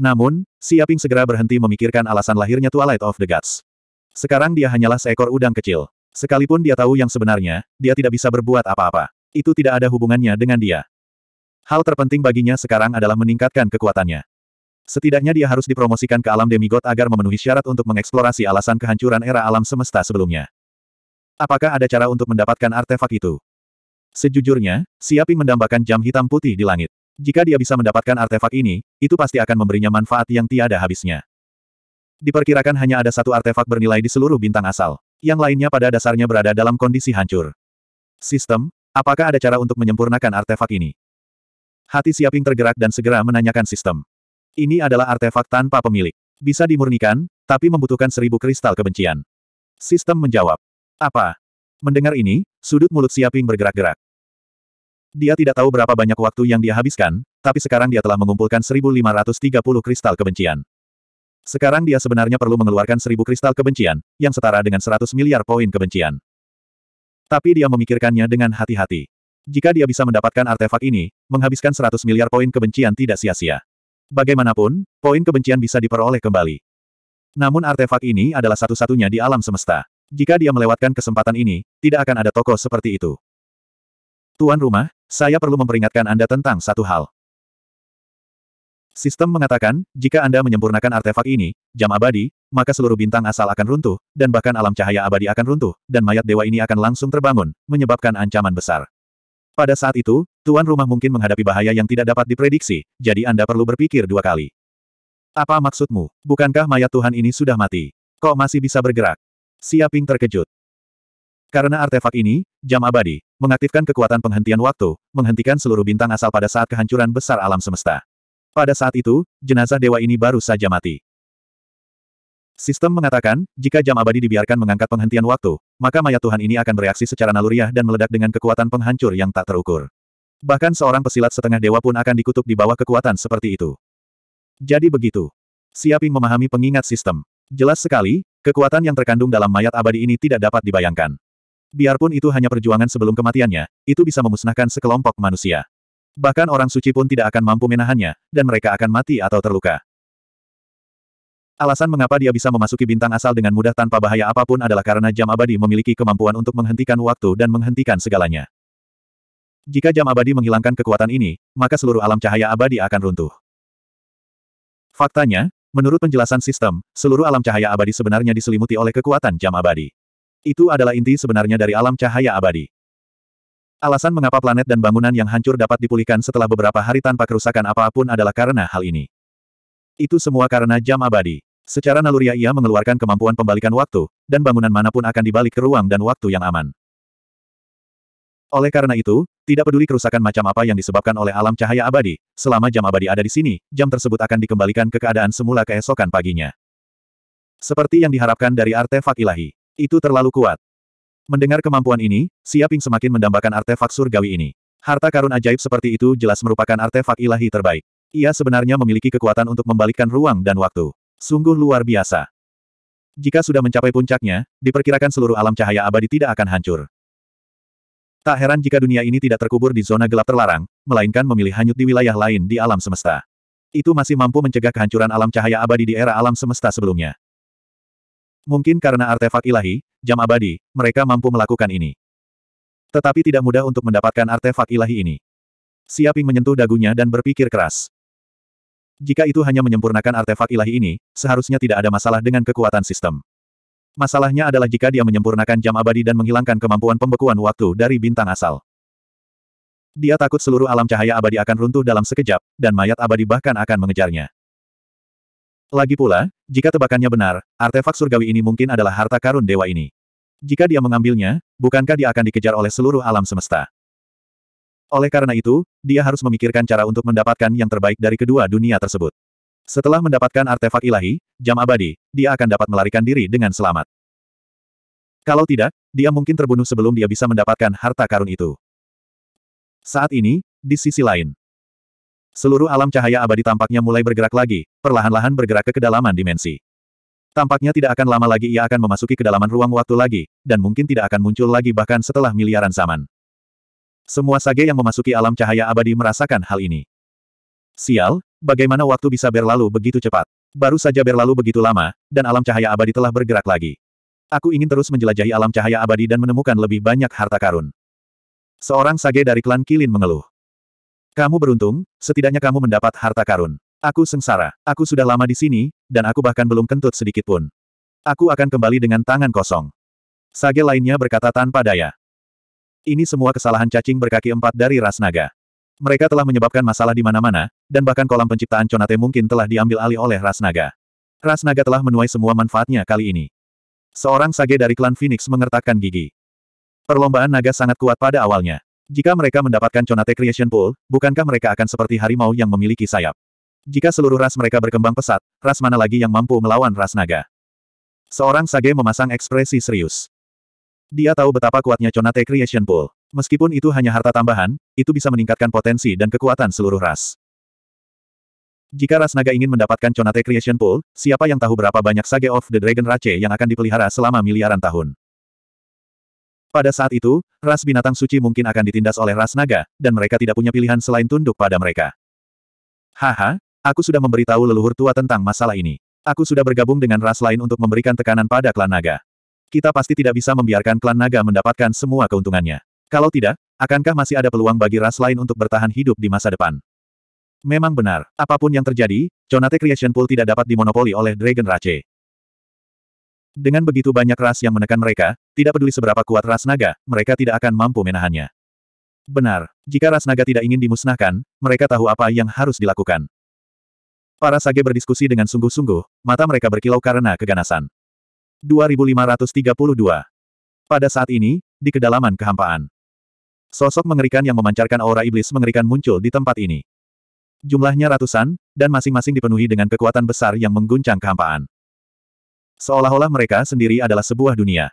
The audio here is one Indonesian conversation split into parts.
Namun, Siaping segera berhenti memikirkan alasan lahirnya Twilight of the Gods. Sekarang dia hanyalah seekor udang kecil. Sekalipun dia tahu yang sebenarnya, dia tidak bisa berbuat apa-apa. Itu tidak ada hubungannya dengan dia. Hal terpenting baginya sekarang adalah meningkatkan kekuatannya. Setidaknya dia harus dipromosikan ke alam demigod agar memenuhi syarat untuk mengeksplorasi alasan kehancuran era alam semesta sebelumnya. Apakah ada cara untuk mendapatkan artefak itu? Sejujurnya, Siaping mendambakan jam hitam putih di langit. Jika dia bisa mendapatkan artefak ini, itu pasti akan memberinya manfaat yang tiada habisnya. Diperkirakan hanya ada satu artefak bernilai di seluruh bintang asal. Yang lainnya pada dasarnya berada dalam kondisi hancur. Sistem, apakah ada cara untuk menyempurnakan artefak ini? Hati Siaping tergerak dan segera menanyakan sistem. Ini adalah artefak tanpa pemilik. Bisa dimurnikan, tapi membutuhkan seribu kristal kebencian. Sistem menjawab. Apa? Mendengar ini, sudut mulut Siaping bergerak-gerak. Dia tidak tahu berapa banyak waktu yang dia habiskan, tapi sekarang dia telah mengumpulkan 1530 kristal kebencian. Sekarang dia sebenarnya perlu mengeluarkan 1000 kristal kebencian, yang setara dengan 100 miliar poin kebencian. Tapi dia memikirkannya dengan hati-hati. Jika dia bisa mendapatkan artefak ini, menghabiskan 100 miliar poin kebencian tidak sia-sia. Bagaimanapun, poin kebencian bisa diperoleh kembali. Namun artefak ini adalah satu-satunya di alam semesta. Jika dia melewatkan kesempatan ini, tidak akan ada toko seperti itu. Tuan rumah, saya perlu memperingatkan Anda tentang satu hal. Sistem mengatakan, jika Anda menyempurnakan artefak ini, jam abadi, maka seluruh bintang asal akan runtuh, dan bahkan alam cahaya abadi akan runtuh, dan mayat dewa ini akan langsung terbangun, menyebabkan ancaman besar. Pada saat itu, tuan rumah mungkin menghadapi bahaya yang tidak dapat diprediksi, jadi Anda perlu berpikir dua kali. Apa maksudmu? Bukankah mayat Tuhan ini sudah mati? Kok masih bisa bergerak? Siaping terkejut. Karena artefak ini, jam abadi, mengaktifkan kekuatan penghentian waktu, menghentikan seluruh bintang asal pada saat kehancuran besar alam semesta. Pada saat itu, jenazah dewa ini baru saja mati. Sistem mengatakan, jika jam abadi dibiarkan mengangkat penghentian waktu, maka mayat Tuhan ini akan bereaksi secara naluriah dan meledak dengan kekuatan penghancur yang tak terukur. Bahkan seorang pesilat setengah dewa pun akan dikutuk di bawah kekuatan seperti itu. Jadi begitu. Siaping memahami pengingat sistem. Jelas sekali, kekuatan yang terkandung dalam mayat abadi ini tidak dapat dibayangkan. Biarpun itu hanya perjuangan sebelum kematiannya, itu bisa memusnahkan sekelompok manusia. Bahkan orang suci pun tidak akan mampu menahannya, dan mereka akan mati atau terluka. Alasan mengapa dia bisa memasuki bintang asal dengan mudah tanpa bahaya apapun adalah karena jam abadi memiliki kemampuan untuk menghentikan waktu dan menghentikan segalanya. Jika jam abadi menghilangkan kekuatan ini, maka seluruh alam cahaya abadi akan runtuh. Faktanya, menurut penjelasan sistem, seluruh alam cahaya abadi sebenarnya diselimuti oleh kekuatan jam abadi. Itu adalah inti sebenarnya dari alam cahaya abadi. Alasan mengapa planet dan bangunan yang hancur dapat dipulihkan setelah beberapa hari tanpa kerusakan apapun adalah karena hal ini. Itu semua karena jam abadi. Secara naluriah ia mengeluarkan kemampuan pembalikan waktu, dan bangunan manapun akan dibalik ke ruang dan waktu yang aman. Oleh karena itu, tidak peduli kerusakan macam apa yang disebabkan oleh alam cahaya abadi, selama jam abadi ada di sini, jam tersebut akan dikembalikan ke keadaan semula keesokan paginya. Seperti yang diharapkan dari artefak ilahi. Itu terlalu kuat. Mendengar kemampuan ini, Siaping semakin mendambakan artefak surgawi ini. Harta karun ajaib seperti itu jelas merupakan artefak ilahi terbaik. Ia sebenarnya memiliki kekuatan untuk membalikkan ruang dan waktu. Sungguh luar biasa. Jika sudah mencapai puncaknya, diperkirakan seluruh alam cahaya abadi tidak akan hancur. Tak heran jika dunia ini tidak terkubur di zona gelap terlarang, melainkan memilih hanyut di wilayah lain di alam semesta. Itu masih mampu mencegah kehancuran alam cahaya abadi di era alam semesta sebelumnya. Mungkin karena artefak ilahi, jam abadi, mereka mampu melakukan ini. Tetapi tidak mudah untuk mendapatkan artefak ilahi ini. Siaping menyentuh dagunya dan berpikir keras. Jika itu hanya menyempurnakan artefak ilahi ini, seharusnya tidak ada masalah dengan kekuatan sistem. Masalahnya adalah jika dia menyempurnakan jam abadi dan menghilangkan kemampuan pembekuan waktu dari bintang asal. Dia takut seluruh alam cahaya abadi akan runtuh dalam sekejap, dan mayat abadi bahkan akan mengejarnya. Lagi pula, jika tebakannya benar, artefak surgawi ini mungkin adalah harta karun dewa ini. Jika dia mengambilnya, bukankah dia akan dikejar oleh seluruh alam semesta? Oleh karena itu, dia harus memikirkan cara untuk mendapatkan yang terbaik dari kedua dunia tersebut. Setelah mendapatkan artefak ilahi, jam abadi, dia akan dapat melarikan diri dengan selamat. Kalau tidak, dia mungkin terbunuh sebelum dia bisa mendapatkan harta karun itu. Saat ini, di sisi lain, Seluruh alam cahaya abadi tampaknya mulai bergerak lagi, perlahan-lahan bergerak ke kedalaman dimensi. Tampaknya tidak akan lama lagi ia akan memasuki kedalaman ruang waktu lagi, dan mungkin tidak akan muncul lagi bahkan setelah miliaran zaman. Semua sage yang memasuki alam cahaya abadi merasakan hal ini. Sial, bagaimana waktu bisa berlalu begitu cepat? Baru saja berlalu begitu lama, dan alam cahaya abadi telah bergerak lagi. Aku ingin terus menjelajahi alam cahaya abadi dan menemukan lebih banyak harta karun. Seorang sage dari klan Kilin mengeluh. Kamu beruntung, setidaknya kamu mendapat harta karun. Aku sengsara. Aku sudah lama di sini, dan aku bahkan belum kentut sedikit pun. Aku akan kembali dengan tangan kosong. Sage lainnya berkata tanpa daya. Ini semua kesalahan cacing berkaki empat dari ras naga. Mereka telah menyebabkan masalah di mana-mana, dan bahkan kolam penciptaan Conate mungkin telah diambil alih oleh ras naga. Ras naga telah menuai semua manfaatnya kali ini. Seorang sage dari klan Phoenix mengertakkan gigi. Perlombaan naga sangat kuat pada awalnya. Jika mereka mendapatkan Conate Creation Pool, bukankah mereka akan seperti harimau yang memiliki sayap? Jika seluruh ras mereka berkembang pesat, ras mana lagi yang mampu melawan ras naga? Seorang sage memasang ekspresi serius. Dia tahu betapa kuatnya Conate Creation Pool. Meskipun itu hanya harta tambahan, itu bisa meningkatkan potensi dan kekuatan seluruh ras. Jika ras naga ingin mendapatkan Conate Creation Pool, siapa yang tahu berapa banyak Sage of the Dragon race yang akan dipelihara selama miliaran tahun? Pada saat itu, ras binatang suci mungkin akan ditindas oleh ras naga, dan mereka tidak punya pilihan selain tunduk pada mereka. Haha, aku sudah memberitahu leluhur tua tentang masalah ini. Aku sudah bergabung dengan ras lain untuk memberikan tekanan pada klan naga. Kita pasti tidak bisa membiarkan klan naga mendapatkan semua keuntungannya. Kalau tidak, akankah masih ada peluang bagi ras lain untuk bertahan hidup di masa depan? Memang benar, apapun yang terjadi, Jonate Creation Pool tidak dapat dimonopoli oleh Dragon Rache. Dengan begitu banyak ras yang menekan mereka, tidak peduli seberapa kuat ras naga, mereka tidak akan mampu menahannya. Benar, jika ras naga tidak ingin dimusnahkan, mereka tahu apa yang harus dilakukan. Para sage berdiskusi dengan sungguh-sungguh, mata mereka berkilau karena keganasan. 2532 Pada saat ini, di kedalaman kehampaan. Sosok mengerikan yang memancarkan aura iblis mengerikan muncul di tempat ini. Jumlahnya ratusan, dan masing-masing dipenuhi dengan kekuatan besar yang mengguncang kehampaan. Seolah-olah mereka sendiri adalah sebuah dunia.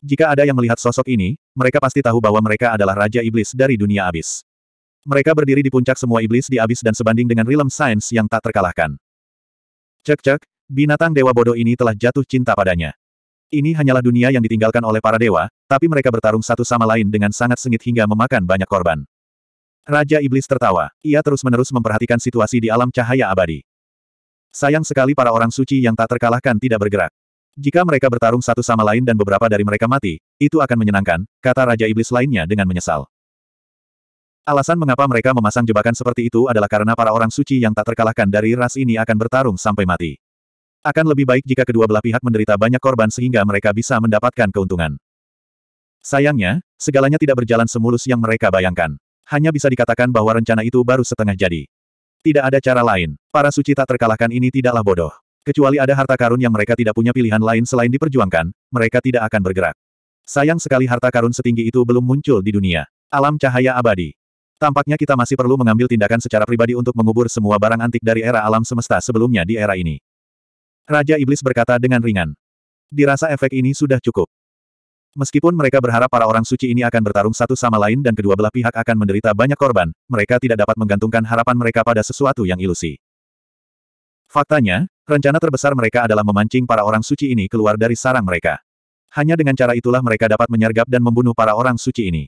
Jika ada yang melihat sosok ini, mereka pasti tahu bahwa mereka adalah Raja Iblis dari dunia abis. Mereka berdiri di puncak semua iblis di abis dan sebanding dengan realm sains yang tak terkalahkan. Cek-cek, binatang dewa bodoh ini telah jatuh cinta padanya. Ini hanyalah dunia yang ditinggalkan oleh para dewa, tapi mereka bertarung satu sama lain dengan sangat sengit hingga memakan banyak korban. Raja Iblis tertawa. Ia terus-menerus memperhatikan situasi di alam cahaya abadi. Sayang sekali para orang suci yang tak terkalahkan tidak bergerak. Jika mereka bertarung satu sama lain dan beberapa dari mereka mati, itu akan menyenangkan, kata Raja Iblis lainnya dengan menyesal. Alasan mengapa mereka memasang jebakan seperti itu adalah karena para orang suci yang tak terkalahkan dari ras ini akan bertarung sampai mati. Akan lebih baik jika kedua belah pihak menderita banyak korban sehingga mereka bisa mendapatkan keuntungan. Sayangnya, segalanya tidak berjalan semulus yang mereka bayangkan. Hanya bisa dikatakan bahwa rencana itu baru setengah jadi. Tidak ada cara lain. Para suci tak terkalahkan ini tidaklah bodoh. Kecuali ada harta karun yang mereka tidak punya pilihan lain selain diperjuangkan, mereka tidak akan bergerak. Sayang sekali harta karun setinggi itu belum muncul di dunia. Alam cahaya abadi. Tampaknya kita masih perlu mengambil tindakan secara pribadi untuk mengubur semua barang antik dari era alam semesta sebelumnya di era ini. Raja Iblis berkata dengan ringan. Dirasa efek ini sudah cukup. Meskipun mereka berharap para orang suci ini akan bertarung satu sama lain dan kedua belah pihak akan menderita banyak korban, mereka tidak dapat menggantungkan harapan mereka pada sesuatu yang ilusi. Faktanya, rencana terbesar mereka adalah memancing para orang suci ini keluar dari sarang mereka. Hanya dengan cara itulah mereka dapat menyergap dan membunuh para orang suci ini.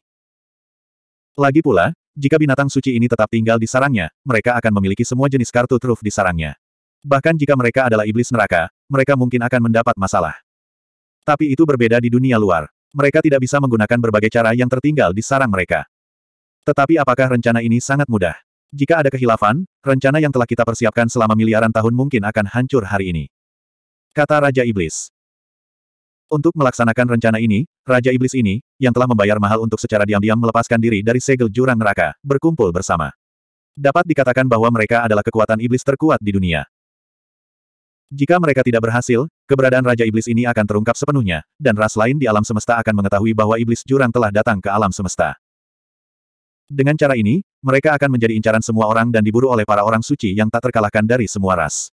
Lagi pula, jika binatang suci ini tetap tinggal di sarangnya, mereka akan memiliki semua jenis kartu truf di sarangnya. Bahkan jika mereka adalah iblis neraka, mereka mungkin akan mendapat masalah. Tapi itu berbeda di dunia luar mereka tidak bisa menggunakan berbagai cara yang tertinggal di sarang mereka. Tetapi apakah rencana ini sangat mudah? Jika ada kehilafan, rencana yang telah kita persiapkan selama miliaran tahun mungkin akan hancur hari ini. Kata Raja Iblis. Untuk melaksanakan rencana ini, Raja Iblis ini, yang telah membayar mahal untuk secara diam-diam melepaskan diri dari segel jurang neraka, berkumpul bersama. Dapat dikatakan bahwa mereka adalah kekuatan iblis terkuat di dunia. Jika mereka tidak berhasil, Keberadaan Raja Iblis ini akan terungkap sepenuhnya, dan ras lain di alam semesta akan mengetahui bahwa Iblis Jurang telah datang ke alam semesta. Dengan cara ini, mereka akan menjadi incaran semua orang dan diburu oleh para orang suci yang tak terkalahkan dari semua ras.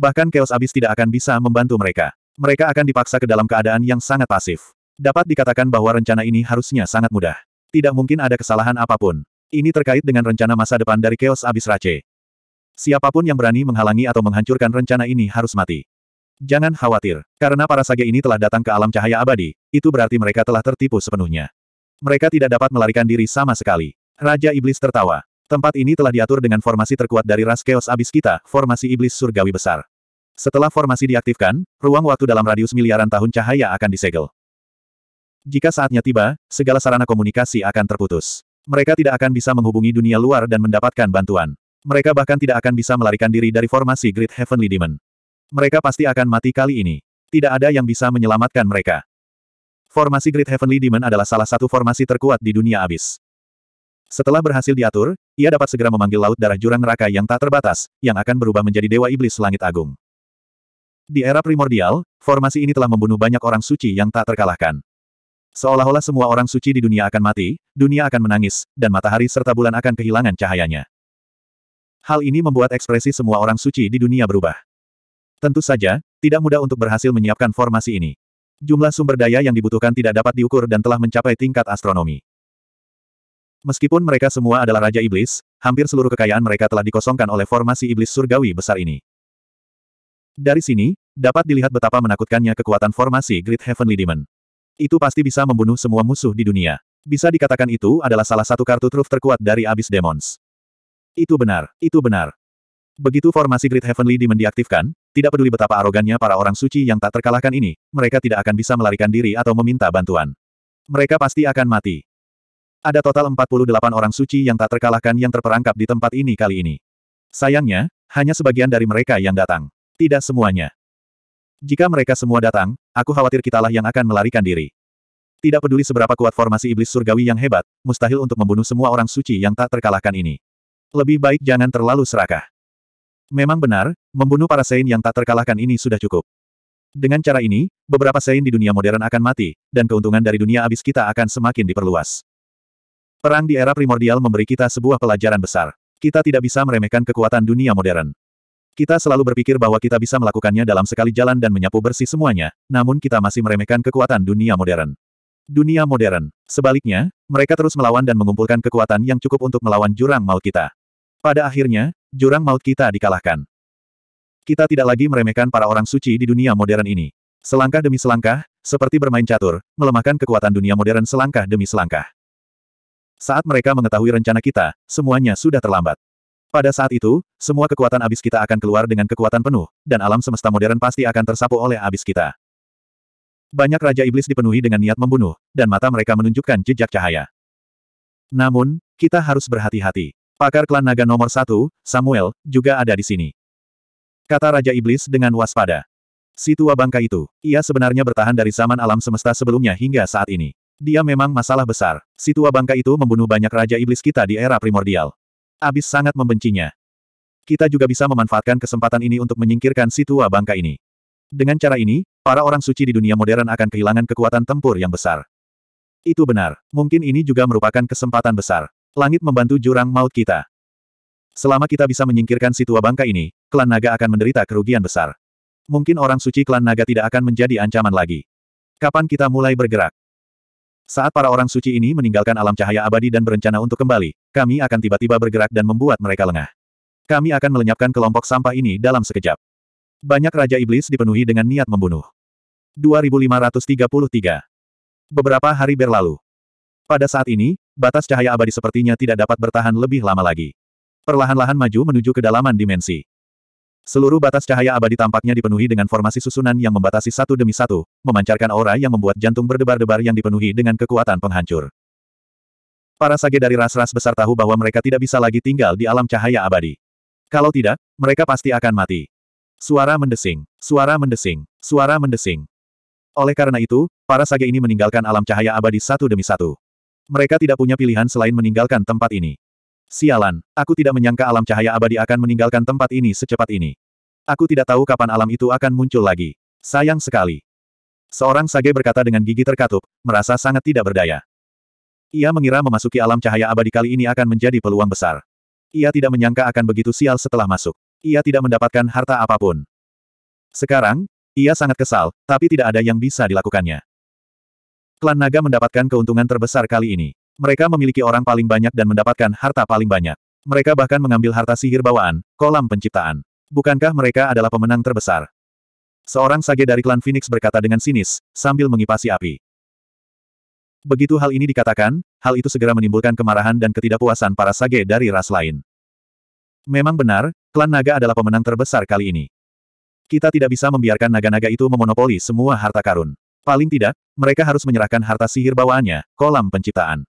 Bahkan Chaos Abyss tidak akan bisa membantu mereka. Mereka akan dipaksa ke dalam keadaan yang sangat pasif. Dapat dikatakan bahwa rencana ini harusnya sangat mudah. Tidak mungkin ada kesalahan apapun. Ini terkait dengan rencana masa depan dari Chaos Abyss Rache. Siapapun yang berani menghalangi atau menghancurkan rencana ini harus mati. Jangan khawatir, karena para sage ini telah datang ke alam cahaya abadi, itu berarti mereka telah tertipu sepenuhnya. Mereka tidak dapat melarikan diri sama sekali. Raja Iblis tertawa. Tempat ini telah diatur dengan formasi terkuat dari ras Chaos abis kita, formasi Iblis Surgawi Besar. Setelah formasi diaktifkan, ruang waktu dalam radius miliaran tahun cahaya akan disegel. Jika saatnya tiba, segala sarana komunikasi akan terputus. Mereka tidak akan bisa menghubungi dunia luar dan mendapatkan bantuan. Mereka bahkan tidak akan bisa melarikan diri dari formasi Great Heavenly Demon. Mereka pasti akan mati kali ini. Tidak ada yang bisa menyelamatkan mereka. Formasi Great Heavenly Demon adalah salah satu formasi terkuat di dunia abis. Setelah berhasil diatur, ia dapat segera memanggil laut darah jurang neraka yang tak terbatas, yang akan berubah menjadi Dewa Iblis Langit Agung. Di era primordial, formasi ini telah membunuh banyak orang suci yang tak terkalahkan. Seolah-olah semua orang suci di dunia akan mati, dunia akan menangis, dan matahari serta bulan akan kehilangan cahayanya. Hal ini membuat ekspresi semua orang suci di dunia berubah. Tentu saja, tidak mudah untuk berhasil menyiapkan formasi ini. Jumlah sumber daya yang dibutuhkan tidak dapat diukur dan telah mencapai tingkat astronomi. Meskipun mereka semua adalah Raja Iblis, hampir seluruh kekayaan mereka telah dikosongkan oleh formasi Iblis Surgawi besar ini. Dari sini, dapat dilihat betapa menakutkannya kekuatan formasi Great Heavenly Demon. Itu pasti bisa membunuh semua musuh di dunia. Bisa dikatakan itu adalah salah satu kartu truf terkuat dari Abyss Demons. Itu benar, itu benar. Begitu formasi Great Heavenly Demon diaktifkan, tidak peduli betapa arogannya para orang suci yang tak terkalahkan ini, mereka tidak akan bisa melarikan diri atau meminta bantuan. Mereka pasti akan mati. Ada total 48 orang suci yang tak terkalahkan yang terperangkap di tempat ini kali ini. Sayangnya, hanya sebagian dari mereka yang datang. Tidak semuanya. Jika mereka semua datang, aku khawatir kitalah yang akan melarikan diri. Tidak peduli seberapa kuat formasi iblis surgawi yang hebat, mustahil untuk membunuh semua orang suci yang tak terkalahkan ini. Lebih baik jangan terlalu serakah. Memang benar, membunuh para Sein yang tak terkalahkan ini sudah cukup. Dengan cara ini, beberapa Sein di dunia modern akan mati, dan keuntungan dari dunia abis kita akan semakin diperluas. Perang di era primordial memberi kita sebuah pelajaran besar. Kita tidak bisa meremehkan kekuatan dunia modern. Kita selalu berpikir bahwa kita bisa melakukannya dalam sekali jalan dan menyapu bersih semuanya, namun kita masih meremehkan kekuatan dunia modern. Dunia modern. Sebaliknya, mereka terus melawan dan mengumpulkan kekuatan yang cukup untuk melawan jurang mal kita. Pada akhirnya, jurang maut kita dikalahkan. Kita tidak lagi meremehkan para orang suci di dunia modern ini. Selangkah demi selangkah, seperti bermain catur, melemahkan kekuatan dunia modern selangkah demi selangkah. Saat mereka mengetahui rencana kita, semuanya sudah terlambat. Pada saat itu, semua kekuatan abis kita akan keluar dengan kekuatan penuh, dan alam semesta modern pasti akan tersapu oleh abis kita. Banyak Raja Iblis dipenuhi dengan niat membunuh, dan mata mereka menunjukkan jejak cahaya. Namun, kita harus berhati-hati. Pakar klan naga nomor satu, Samuel, juga ada di sini. Kata Raja Iblis dengan waspada. Si tua bangka itu, ia sebenarnya bertahan dari zaman alam semesta sebelumnya hingga saat ini. Dia memang masalah besar. Si tua bangka itu membunuh banyak Raja Iblis kita di era primordial. Abis sangat membencinya. Kita juga bisa memanfaatkan kesempatan ini untuk menyingkirkan si tua bangka ini. Dengan cara ini, para orang suci di dunia modern akan kehilangan kekuatan tempur yang besar. Itu benar. Mungkin ini juga merupakan kesempatan besar. Langit membantu jurang maut kita. Selama kita bisa menyingkirkan si tua bangka ini, klan naga akan menderita kerugian besar. Mungkin orang suci klan naga tidak akan menjadi ancaman lagi. Kapan kita mulai bergerak? Saat para orang suci ini meninggalkan alam cahaya abadi dan berencana untuk kembali, kami akan tiba-tiba bergerak dan membuat mereka lengah. Kami akan melenyapkan kelompok sampah ini dalam sekejap. Banyak Raja Iblis dipenuhi dengan niat membunuh. 2533 Beberapa hari berlalu. Pada saat ini, batas cahaya abadi sepertinya tidak dapat bertahan lebih lama lagi. Perlahan-lahan maju menuju kedalaman dimensi. Seluruh batas cahaya abadi tampaknya dipenuhi dengan formasi susunan yang membatasi satu demi satu, memancarkan aura yang membuat jantung berdebar-debar yang dipenuhi dengan kekuatan penghancur. Para sage dari ras-ras besar tahu bahwa mereka tidak bisa lagi tinggal di alam cahaya abadi. Kalau tidak, mereka pasti akan mati. Suara mendesing, suara mendesing, suara mendesing. Oleh karena itu, para sage ini meninggalkan alam cahaya abadi satu demi satu. Mereka tidak punya pilihan selain meninggalkan tempat ini. Sialan, aku tidak menyangka alam cahaya abadi akan meninggalkan tempat ini secepat ini. Aku tidak tahu kapan alam itu akan muncul lagi. Sayang sekali. Seorang sage berkata dengan gigi terkatup, merasa sangat tidak berdaya. Ia mengira memasuki alam cahaya abadi kali ini akan menjadi peluang besar. Ia tidak menyangka akan begitu sial setelah masuk. Ia tidak mendapatkan harta apapun. Sekarang, ia sangat kesal, tapi tidak ada yang bisa dilakukannya klan naga mendapatkan keuntungan terbesar kali ini. Mereka memiliki orang paling banyak dan mendapatkan harta paling banyak. Mereka bahkan mengambil harta sihir bawaan, kolam penciptaan. Bukankah mereka adalah pemenang terbesar? Seorang sage dari klan Phoenix berkata dengan sinis, sambil mengipasi api. Begitu hal ini dikatakan, hal itu segera menimbulkan kemarahan dan ketidakpuasan para sage dari ras lain. Memang benar, klan naga adalah pemenang terbesar kali ini. Kita tidak bisa membiarkan naga-naga itu memonopoli semua harta karun. Paling tidak, mereka harus menyerahkan harta sihir bawaannya, kolam penciptaan.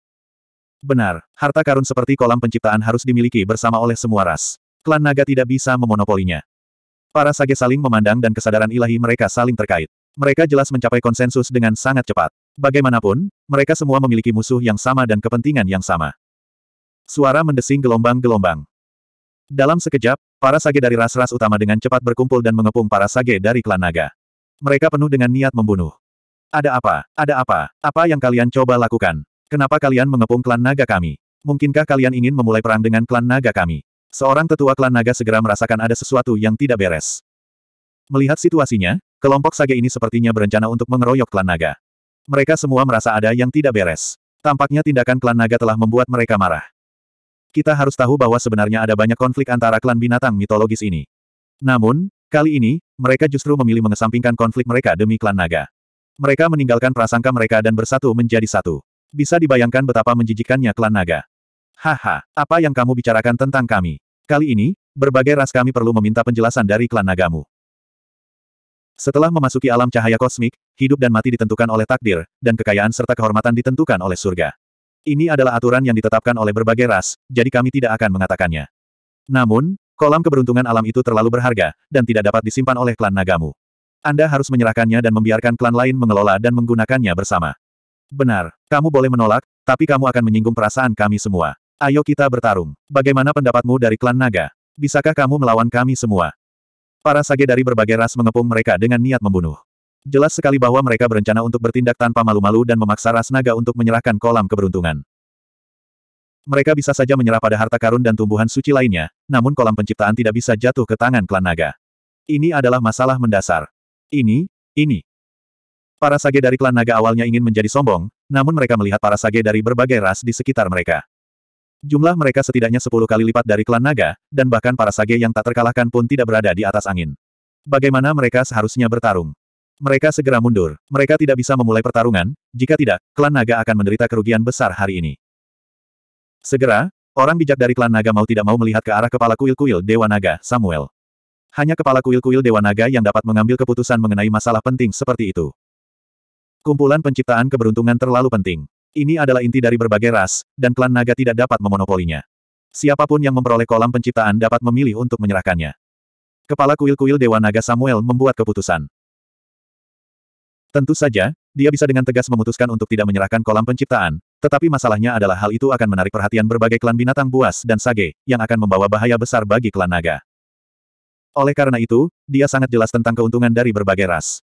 Benar, harta karun seperti kolam penciptaan harus dimiliki bersama oleh semua ras. Klan naga tidak bisa memonopolinya. Para sage saling memandang dan kesadaran ilahi mereka saling terkait. Mereka jelas mencapai konsensus dengan sangat cepat. Bagaimanapun, mereka semua memiliki musuh yang sama dan kepentingan yang sama. Suara mendesing gelombang-gelombang. Dalam sekejap, para sage dari ras-ras utama dengan cepat berkumpul dan mengepung para sage dari klan naga. Mereka penuh dengan niat membunuh. Ada apa? Ada apa? Apa yang kalian coba lakukan? Kenapa kalian mengepung klan naga kami? Mungkinkah kalian ingin memulai perang dengan klan naga kami? Seorang tetua klan naga segera merasakan ada sesuatu yang tidak beres. Melihat situasinya, kelompok sage ini sepertinya berencana untuk mengeroyok klan naga. Mereka semua merasa ada yang tidak beres. Tampaknya tindakan klan naga telah membuat mereka marah. Kita harus tahu bahwa sebenarnya ada banyak konflik antara klan binatang mitologis ini. Namun, kali ini, mereka justru memilih mengesampingkan konflik mereka demi klan naga. Mereka meninggalkan prasangka mereka dan bersatu menjadi satu. Bisa dibayangkan betapa menjijikannya klan naga. Haha, apa yang kamu bicarakan tentang kami? Kali ini, berbagai ras kami perlu meminta penjelasan dari klan nagamu. Setelah memasuki alam cahaya kosmik, hidup dan mati ditentukan oleh takdir, dan kekayaan serta kehormatan ditentukan oleh surga. Ini adalah aturan yang ditetapkan oleh berbagai ras, jadi kami tidak akan mengatakannya. Namun, kolam keberuntungan alam itu terlalu berharga, dan tidak dapat disimpan oleh klan nagamu. Anda harus menyerahkannya dan membiarkan klan lain mengelola dan menggunakannya bersama. Benar, kamu boleh menolak, tapi kamu akan menyinggung perasaan kami semua. Ayo kita bertarung. Bagaimana pendapatmu dari klan naga? Bisakah kamu melawan kami semua? Para sage dari berbagai ras mengepung mereka dengan niat membunuh. Jelas sekali bahwa mereka berencana untuk bertindak tanpa malu-malu dan memaksa ras naga untuk menyerahkan kolam keberuntungan. Mereka bisa saja menyerah pada harta karun dan tumbuhan suci lainnya, namun kolam penciptaan tidak bisa jatuh ke tangan klan naga. Ini adalah masalah mendasar. Ini, ini. Para sage dari klan naga awalnya ingin menjadi sombong, namun mereka melihat para sage dari berbagai ras di sekitar mereka. Jumlah mereka setidaknya sepuluh kali lipat dari klan naga, dan bahkan para sage yang tak terkalahkan pun tidak berada di atas angin. Bagaimana mereka seharusnya bertarung? Mereka segera mundur. Mereka tidak bisa memulai pertarungan, jika tidak, klan naga akan menderita kerugian besar hari ini. Segera, orang bijak dari klan naga mau tidak mau melihat ke arah kepala kuil-kuil Dewa Naga, Samuel. Hanya kepala kuil-kuil Dewa Naga yang dapat mengambil keputusan mengenai masalah penting seperti itu. Kumpulan penciptaan keberuntungan terlalu penting. Ini adalah inti dari berbagai ras, dan klan naga tidak dapat memonopolinya. Siapapun yang memperoleh kolam penciptaan dapat memilih untuk menyerahkannya. Kepala kuil-kuil Dewa Naga Samuel membuat keputusan. Tentu saja, dia bisa dengan tegas memutuskan untuk tidak menyerahkan kolam penciptaan, tetapi masalahnya adalah hal itu akan menarik perhatian berbagai klan binatang buas dan sage, yang akan membawa bahaya besar bagi klan naga. Oleh karena itu, dia sangat jelas tentang keuntungan dari berbagai ras.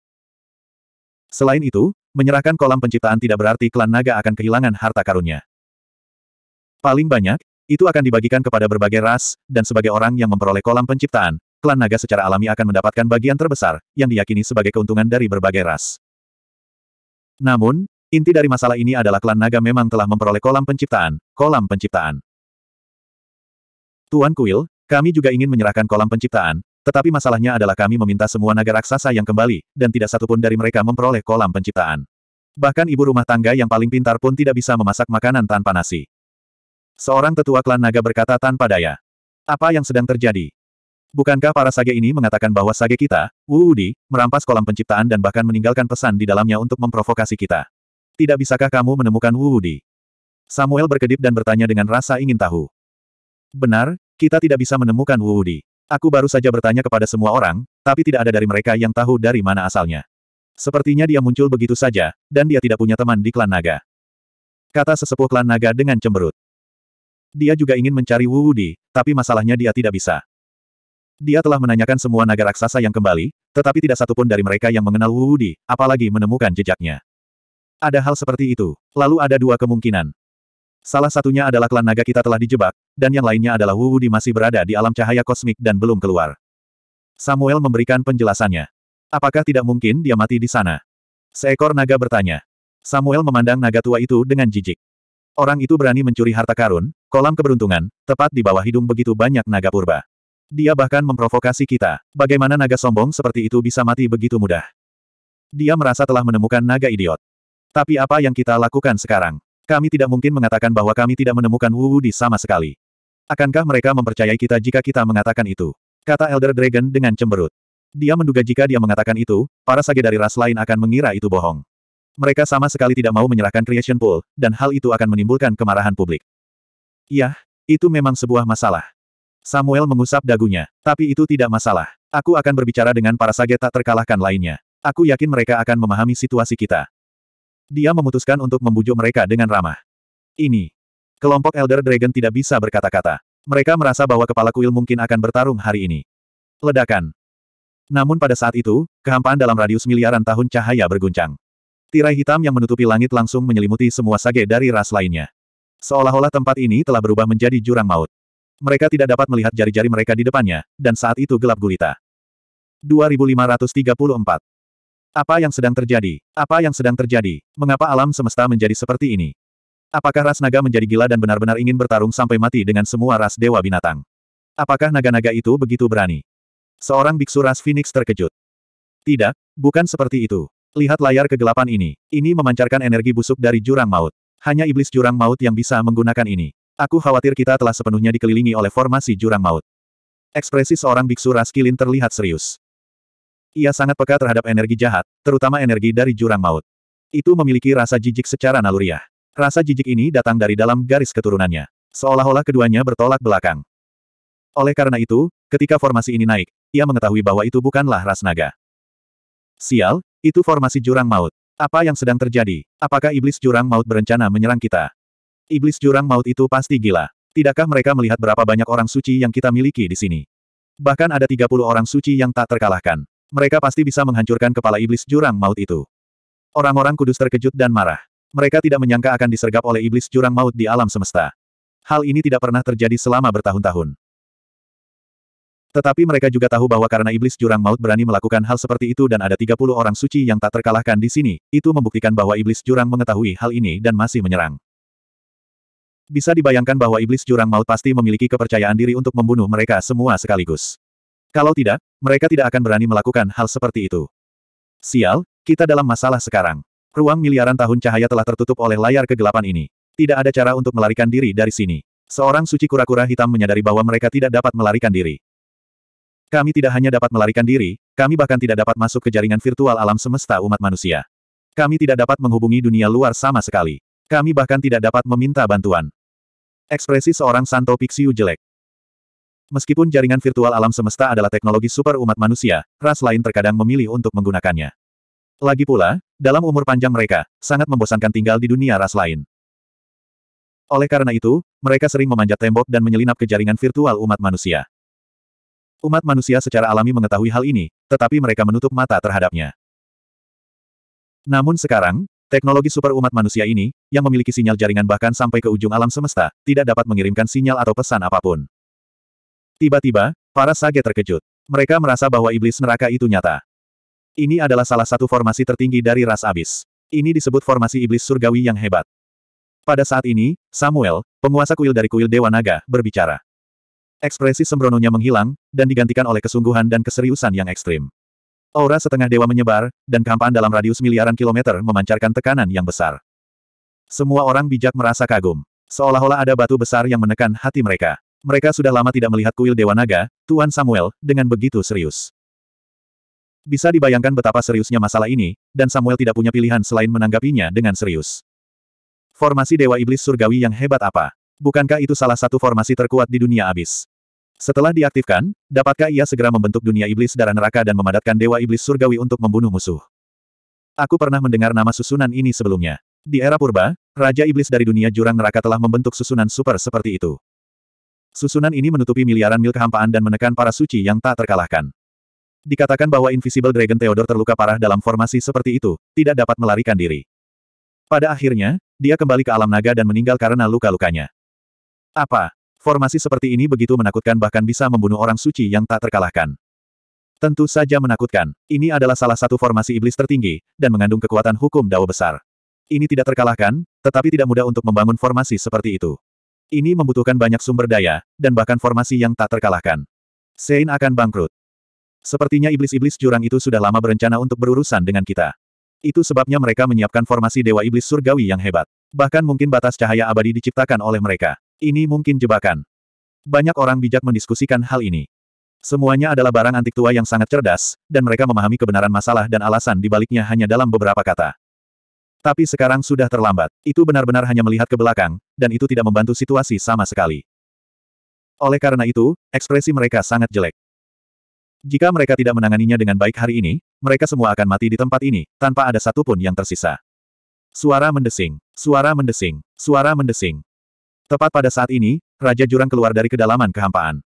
Selain itu, menyerahkan kolam penciptaan tidak berarti klan naga akan kehilangan harta karunnya. Paling banyak, itu akan dibagikan kepada berbagai ras, dan sebagai orang yang memperoleh kolam penciptaan, klan naga secara alami akan mendapatkan bagian terbesar, yang diyakini sebagai keuntungan dari berbagai ras. Namun, inti dari masalah ini adalah klan naga memang telah memperoleh kolam penciptaan, kolam penciptaan. Tuan Kuil, kami juga ingin menyerahkan kolam penciptaan, tetapi masalahnya adalah kami meminta semua naga raksasa yang kembali, dan tidak satupun dari mereka memperoleh kolam penciptaan. Bahkan ibu rumah tangga yang paling pintar pun tidak bisa memasak makanan tanpa nasi. Seorang tetua klan naga berkata tanpa daya. Apa yang sedang terjadi? Bukankah para sage ini mengatakan bahwa sage kita, Wuudi, merampas kolam penciptaan dan bahkan meninggalkan pesan di dalamnya untuk memprovokasi kita? Tidak bisakah kamu menemukan Wuudi? Samuel berkedip dan bertanya dengan rasa ingin tahu. Benar, kita tidak bisa menemukan Wuudi. Aku baru saja bertanya kepada semua orang, tapi tidak ada dari mereka yang tahu dari mana asalnya. Sepertinya dia muncul begitu saja, dan dia tidak punya teman di klan naga. Kata sesepuh klan naga dengan cemberut. Dia juga ingin mencari Wu Wudi, tapi masalahnya dia tidak bisa. Dia telah menanyakan semua naga raksasa yang kembali, tetapi tidak satupun dari mereka yang mengenal Wu Wudi, apalagi menemukan jejaknya. Ada hal seperti itu. Lalu ada dua kemungkinan. Salah satunya adalah klan naga kita telah dijebak, dan yang lainnya adalah Wu Wudi masih berada di alam cahaya kosmik dan belum keluar. Samuel memberikan penjelasannya. Apakah tidak mungkin dia mati di sana? Seekor naga bertanya. Samuel memandang naga tua itu dengan jijik. Orang itu berani mencuri harta karun, kolam keberuntungan, tepat di bawah hidung begitu banyak naga purba. Dia bahkan memprovokasi kita. Bagaimana naga sombong seperti itu bisa mati begitu mudah? Dia merasa telah menemukan naga idiot. Tapi apa yang kita lakukan sekarang? Kami tidak mungkin mengatakan bahwa kami tidak menemukan Wu di sama sekali. Akankah mereka mempercayai kita jika kita mengatakan itu? Kata Elder Dragon dengan cemberut. Dia menduga jika dia mengatakan itu, para sage dari ras lain akan mengira itu bohong. Mereka sama sekali tidak mau menyerahkan Creation Pool, dan hal itu akan menimbulkan kemarahan publik. Yah, itu memang sebuah masalah. Samuel mengusap dagunya, tapi itu tidak masalah. Aku akan berbicara dengan para sage tak terkalahkan lainnya. Aku yakin mereka akan memahami situasi kita. Dia memutuskan untuk membujuk mereka dengan ramah. Ini. Kelompok Elder Dragon tidak bisa berkata-kata. Mereka merasa bahwa kepala kuil mungkin akan bertarung hari ini. Ledakan. Namun pada saat itu, kehampaan dalam radius miliaran tahun cahaya berguncang. Tirai hitam yang menutupi langit langsung menyelimuti semua sage dari ras lainnya. Seolah-olah tempat ini telah berubah menjadi jurang maut. Mereka tidak dapat melihat jari-jari mereka di depannya, dan saat itu gelap gulita. 2534 apa yang sedang terjadi? Apa yang sedang terjadi? Mengapa alam semesta menjadi seperti ini? Apakah ras naga menjadi gila dan benar-benar ingin bertarung sampai mati dengan semua ras dewa binatang? Apakah naga-naga itu begitu berani? Seorang biksu ras Phoenix terkejut. Tidak, bukan seperti itu. Lihat layar kegelapan ini. Ini memancarkan energi busuk dari jurang maut. Hanya iblis jurang maut yang bisa menggunakan ini. Aku khawatir kita telah sepenuhnya dikelilingi oleh formasi jurang maut. Ekspresi seorang biksu ras kilin terlihat serius. Ia sangat peka terhadap energi jahat, terutama energi dari jurang maut. Itu memiliki rasa jijik secara naluriah. Rasa jijik ini datang dari dalam garis keturunannya. Seolah-olah keduanya bertolak belakang. Oleh karena itu, ketika formasi ini naik, ia mengetahui bahwa itu bukanlah ras naga. Sial, itu formasi jurang maut. Apa yang sedang terjadi? Apakah iblis jurang maut berencana menyerang kita? Iblis jurang maut itu pasti gila. Tidakkah mereka melihat berapa banyak orang suci yang kita miliki di sini? Bahkan ada 30 orang suci yang tak terkalahkan. Mereka pasti bisa menghancurkan kepala iblis jurang maut itu. Orang-orang kudus terkejut dan marah. Mereka tidak menyangka akan disergap oleh iblis jurang maut di alam semesta. Hal ini tidak pernah terjadi selama bertahun-tahun. Tetapi mereka juga tahu bahwa karena iblis jurang maut berani melakukan hal seperti itu dan ada 30 orang suci yang tak terkalahkan di sini, itu membuktikan bahwa iblis jurang mengetahui hal ini dan masih menyerang. Bisa dibayangkan bahwa iblis jurang maut pasti memiliki kepercayaan diri untuk membunuh mereka semua sekaligus. Kalau tidak, mereka tidak akan berani melakukan hal seperti itu. Sial, kita dalam masalah sekarang. Ruang miliaran tahun cahaya telah tertutup oleh layar kegelapan ini. Tidak ada cara untuk melarikan diri dari sini. Seorang suci kura-kura hitam menyadari bahwa mereka tidak dapat melarikan diri. Kami tidak hanya dapat melarikan diri, kami bahkan tidak dapat masuk ke jaringan virtual alam semesta umat manusia. Kami tidak dapat menghubungi dunia luar sama sekali. Kami bahkan tidak dapat meminta bantuan. Ekspresi seorang Santo Pixiu jelek. Meskipun jaringan virtual alam semesta adalah teknologi super umat manusia, ras lain terkadang memilih untuk menggunakannya. Lagi pula, dalam umur panjang mereka, sangat membosankan tinggal di dunia ras lain. Oleh karena itu, mereka sering memanjat tembok dan menyelinap ke jaringan virtual umat manusia. Umat manusia secara alami mengetahui hal ini, tetapi mereka menutup mata terhadapnya. Namun sekarang, teknologi super umat manusia ini, yang memiliki sinyal jaringan bahkan sampai ke ujung alam semesta, tidak dapat mengirimkan sinyal atau pesan apapun. Tiba-tiba, para sage terkejut. Mereka merasa bahwa iblis neraka itu nyata. Ini adalah salah satu formasi tertinggi dari ras abis. Ini disebut formasi iblis surgawi yang hebat. Pada saat ini, Samuel, penguasa kuil dari kuil Dewa Naga, berbicara. Ekspresi sembrononya menghilang, dan digantikan oleh kesungguhan dan keseriusan yang ekstrim. Aura setengah dewa menyebar, dan kampaan dalam radius miliaran kilometer memancarkan tekanan yang besar. Semua orang bijak merasa kagum. Seolah-olah ada batu besar yang menekan hati mereka. Mereka sudah lama tidak melihat kuil Dewa Naga, Tuan Samuel, dengan begitu serius. Bisa dibayangkan betapa seriusnya masalah ini, dan Samuel tidak punya pilihan selain menanggapinya dengan serius. Formasi Dewa Iblis Surgawi yang hebat apa? Bukankah itu salah satu formasi terkuat di dunia abis? Setelah diaktifkan, dapatkah ia segera membentuk dunia iblis darah neraka dan memadatkan Dewa Iblis Surgawi untuk membunuh musuh? Aku pernah mendengar nama susunan ini sebelumnya. Di era purba, Raja Iblis dari dunia jurang neraka telah membentuk susunan super seperti itu. Susunan ini menutupi miliaran mil kehampaan dan menekan para suci yang tak terkalahkan. Dikatakan bahwa Invisible Dragon Theodore terluka parah dalam formasi seperti itu, tidak dapat melarikan diri. Pada akhirnya, dia kembali ke alam naga dan meninggal karena luka-lukanya. Apa? Formasi seperti ini begitu menakutkan bahkan bisa membunuh orang suci yang tak terkalahkan. Tentu saja menakutkan. Ini adalah salah satu formasi iblis tertinggi, dan mengandung kekuatan hukum Dao besar. Ini tidak terkalahkan, tetapi tidak mudah untuk membangun formasi seperti itu. Ini membutuhkan banyak sumber daya, dan bahkan formasi yang tak terkalahkan. Sein akan bangkrut. Sepertinya iblis-iblis jurang itu sudah lama berencana untuk berurusan dengan kita. Itu sebabnya mereka menyiapkan formasi Dewa Iblis Surgawi yang hebat. Bahkan mungkin batas cahaya abadi diciptakan oleh mereka. Ini mungkin jebakan. Banyak orang bijak mendiskusikan hal ini. Semuanya adalah barang antik tua yang sangat cerdas, dan mereka memahami kebenaran masalah dan alasan di baliknya hanya dalam beberapa kata. Tapi sekarang sudah terlambat. Itu benar-benar hanya melihat ke belakang, dan itu tidak membantu situasi sama sekali. Oleh karena itu, ekspresi mereka sangat jelek. Jika mereka tidak menanganinya dengan baik hari ini, mereka semua akan mati di tempat ini, tanpa ada satupun yang tersisa. Suara mendesing, suara mendesing, suara mendesing. Tepat pada saat ini, Raja Jurang keluar dari kedalaman kehampaan.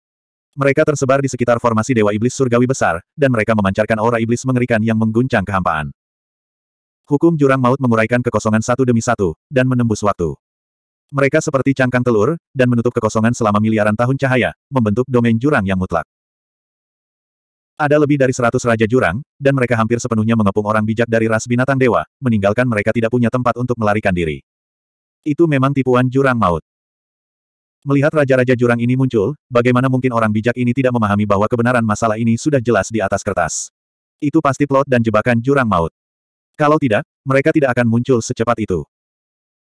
Mereka tersebar di sekitar formasi Dewa Iblis Surgawi Besar, dan mereka memancarkan aura iblis mengerikan yang mengguncang kehampaan. Hukum jurang maut menguraikan kekosongan satu demi satu, dan menembus waktu. Mereka seperti cangkang telur, dan menutup kekosongan selama miliaran tahun cahaya, membentuk domain jurang yang mutlak. Ada lebih dari seratus raja jurang, dan mereka hampir sepenuhnya mengepung orang bijak dari ras binatang dewa, meninggalkan mereka tidak punya tempat untuk melarikan diri. Itu memang tipuan jurang maut. Melihat raja-raja jurang ini muncul, bagaimana mungkin orang bijak ini tidak memahami bahwa kebenaran masalah ini sudah jelas di atas kertas. Itu pasti plot dan jebakan jurang maut. Kalau tidak, mereka tidak akan muncul secepat itu.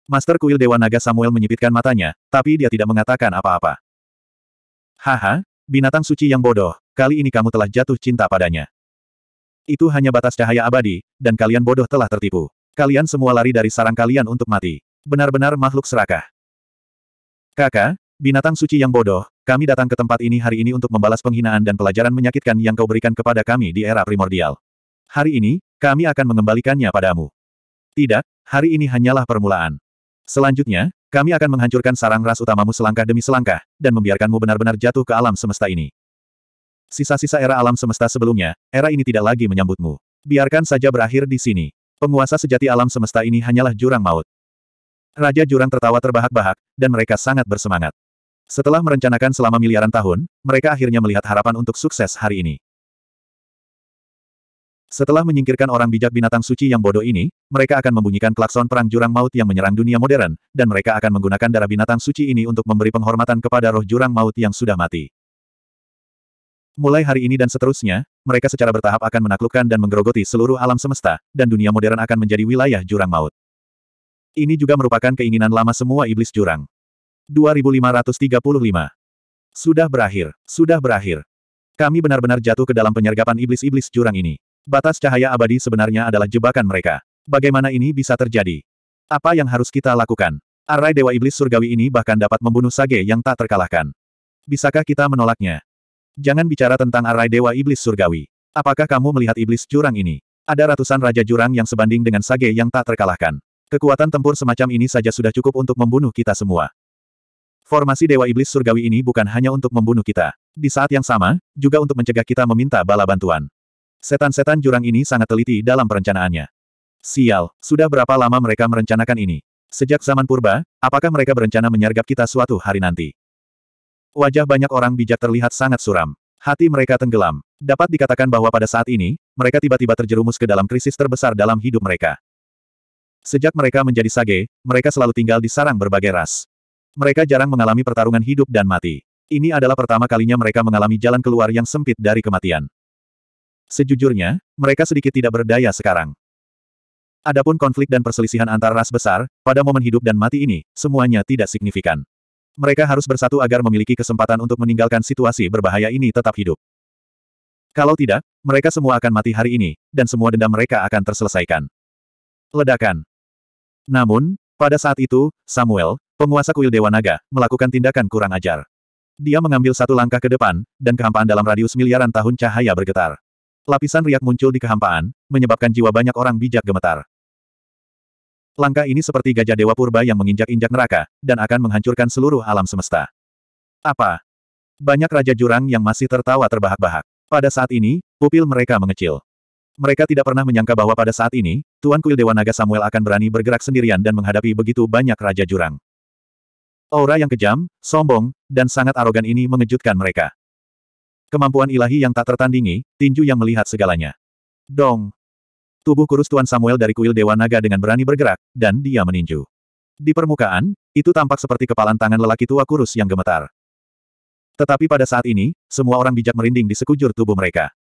Master Kuil Dewa Naga Samuel menyipitkan matanya, tapi dia tidak mengatakan apa-apa. Haha, binatang suci yang bodoh, kali ini kamu telah jatuh cinta padanya. Itu hanya batas cahaya abadi, dan kalian bodoh telah tertipu. Kalian semua lari dari sarang kalian untuk mati. Benar-benar makhluk serakah. Kakak, binatang suci yang bodoh, kami datang ke tempat ini hari ini untuk membalas penghinaan dan pelajaran menyakitkan yang kau berikan kepada kami di era primordial. Hari ini, kami akan mengembalikannya padamu. Tidak, hari ini hanyalah permulaan. Selanjutnya, kami akan menghancurkan sarang ras utamamu selangkah demi selangkah, dan membiarkanmu benar-benar jatuh ke alam semesta ini. Sisa-sisa era alam semesta sebelumnya, era ini tidak lagi menyambutmu. Biarkan saja berakhir di sini. Penguasa sejati alam semesta ini hanyalah jurang maut. Raja Jurang tertawa terbahak-bahak, dan mereka sangat bersemangat. Setelah merencanakan selama miliaran tahun, mereka akhirnya melihat harapan untuk sukses hari ini. Setelah menyingkirkan orang bijak binatang suci yang bodoh ini, mereka akan membunyikan klakson perang jurang maut yang menyerang dunia modern, dan mereka akan menggunakan darah binatang suci ini untuk memberi penghormatan kepada roh jurang maut yang sudah mati. Mulai hari ini dan seterusnya, mereka secara bertahap akan menaklukkan dan menggerogoti seluruh alam semesta, dan dunia modern akan menjadi wilayah jurang maut. Ini juga merupakan keinginan lama semua iblis jurang. 2535. Sudah berakhir, sudah berakhir. Kami benar-benar jatuh ke dalam penyergapan iblis-iblis jurang ini. Batas cahaya abadi sebenarnya adalah jebakan mereka. Bagaimana ini bisa terjadi? Apa yang harus kita lakukan? Arai Dewa Iblis Surgawi ini bahkan dapat membunuh Sage yang tak terkalahkan. Bisakah kita menolaknya? Jangan bicara tentang arai Dewa Iblis Surgawi. Apakah kamu melihat iblis jurang ini? Ada ratusan raja jurang yang sebanding dengan Sage yang tak terkalahkan. Kekuatan tempur semacam ini saja sudah cukup untuk membunuh kita semua. Formasi Dewa Iblis Surgawi ini bukan hanya untuk membunuh kita. Di saat yang sama, juga untuk mencegah kita meminta bala bantuan. Setan-setan jurang ini sangat teliti dalam perencanaannya. Sial, sudah berapa lama mereka merencanakan ini? Sejak zaman purba, apakah mereka berencana menyergap kita suatu hari nanti? Wajah banyak orang bijak terlihat sangat suram. Hati mereka tenggelam. Dapat dikatakan bahwa pada saat ini, mereka tiba-tiba terjerumus ke dalam krisis terbesar dalam hidup mereka. Sejak mereka menjadi sage, mereka selalu tinggal di sarang berbagai ras. Mereka jarang mengalami pertarungan hidup dan mati. Ini adalah pertama kalinya mereka mengalami jalan keluar yang sempit dari kematian. Sejujurnya, mereka sedikit tidak berdaya sekarang. Adapun konflik dan perselisihan antar ras besar, pada momen hidup dan mati ini, semuanya tidak signifikan. Mereka harus bersatu agar memiliki kesempatan untuk meninggalkan situasi berbahaya ini tetap hidup. Kalau tidak, mereka semua akan mati hari ini, dan semua dendam mereka akan terselesaikan. Ledakan. Namun, pada saat itu, Samuel, penguasa kuil Dewa Naga, melakukan tindakan kurang ajar. Dia mengambil satu langkah ke depan, dan kehampaan dalam radius miliaran tahun cahaya bergetar. Lapisan riak muncul di kehampaan, menyebabkan jiwa banyak orang bijak gemetar. Langkah ini seperti gajah dewa purba yang menginjak-injak neraka, dan akan menghancurkan seluruh alam semesta. Apa? Banyak raja jurang yang masih tertawa terbahak-bahak. Pada saat ini, pupil mereka mengecil. Mereka tidak pernah menyangka bahwa pada saat ini, Tuan Kuil Dewa Naga Samuel akan berani bergerak sendirian dan menghadapi begitu banyak Raja Jurang. Aura yang kejam, sombong, dan sangat arogan ini mengejutkan mereka. Kemampuan ilahi yang tak tertandingi, tinju yang melihat segalanya. Dong! Tubuh kurus Tuan Samuel dari kuil Dewa Naga dengan berani bergerak, dan dia meninju. Di permukaan, itu tampak seperti kepalan tangan lelaki tua kurus yang gemetar. Tetapi pada saat ini, semua orang bijak merinding di sekujur tubuh mereka.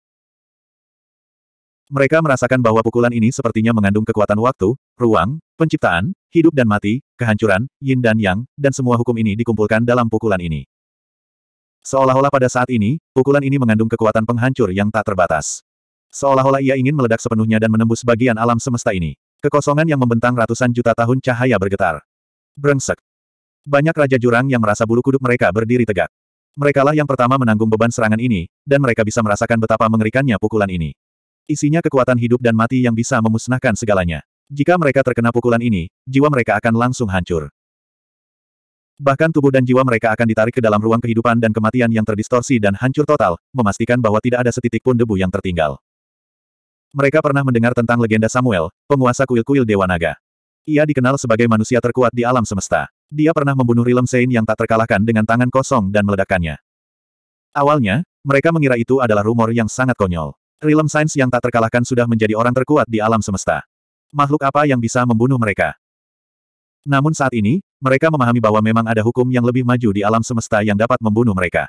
Mereka merasakan bahwa pukulan ini sepertinya mengandung kekuatan waktu, ruang, penciptaan, hidup dan mati, kehancuran, yin dan yang, dan semua hukum ini dikumpulkan dalam pukulan ini. Seolah-olah pada saat ini, pukulan ini mengandung kekuatan penghancur yang tak terbatas. Seolah-olah ia ingin meledak sepenuhnya dan menembus bagian alam semesta ini. Kekosongan yang membentang ratusan juta tahun cahaya bergetar. Brengsek. Banyak Raja Jurang yang merasa bulu kuduk mereka berdiri tegak. Merekalah yang pertama menanggung beban serangan ini, dan mereka bisa merasakan betapa mengerikannya pukulan ini. Isinya kekuatan hidup dan mati yang bisa memusnahkan segalanya. Jika mereka terkena pukulan ini, jiwa mereka akan langsung hancur. Bahkan tubuh dan jiwa mereka akan ditarik ke dalam ruang kehidupan dan kematian yang terdistorsi dan hancur total, memastikan bahwa tidak ada setitik pun debu yang tertinggal. Mereka pernah mendengar tentang legenda Samuel, penguasa kuil-kuil Dewa Naga. Ia dikenal sebagai manusia terkuat di alam semesta. Dia pernah membunuh Rilem Sein yang tak terkalahkan dengan tangan kosong dan meledakkannya. Awalnya, mereka mengira itu adalah rumor yang sangat konyol. Rilem Sains yang tak terkalahkan sudah menjadi orang terkuat di alam semesta. Makhluk apa yang bisa membunuh mereka? Namun saat ini, mereka memahami bahwa memang ada hukum yang lebih maju di alam semesta yang dapat membunuh mereka.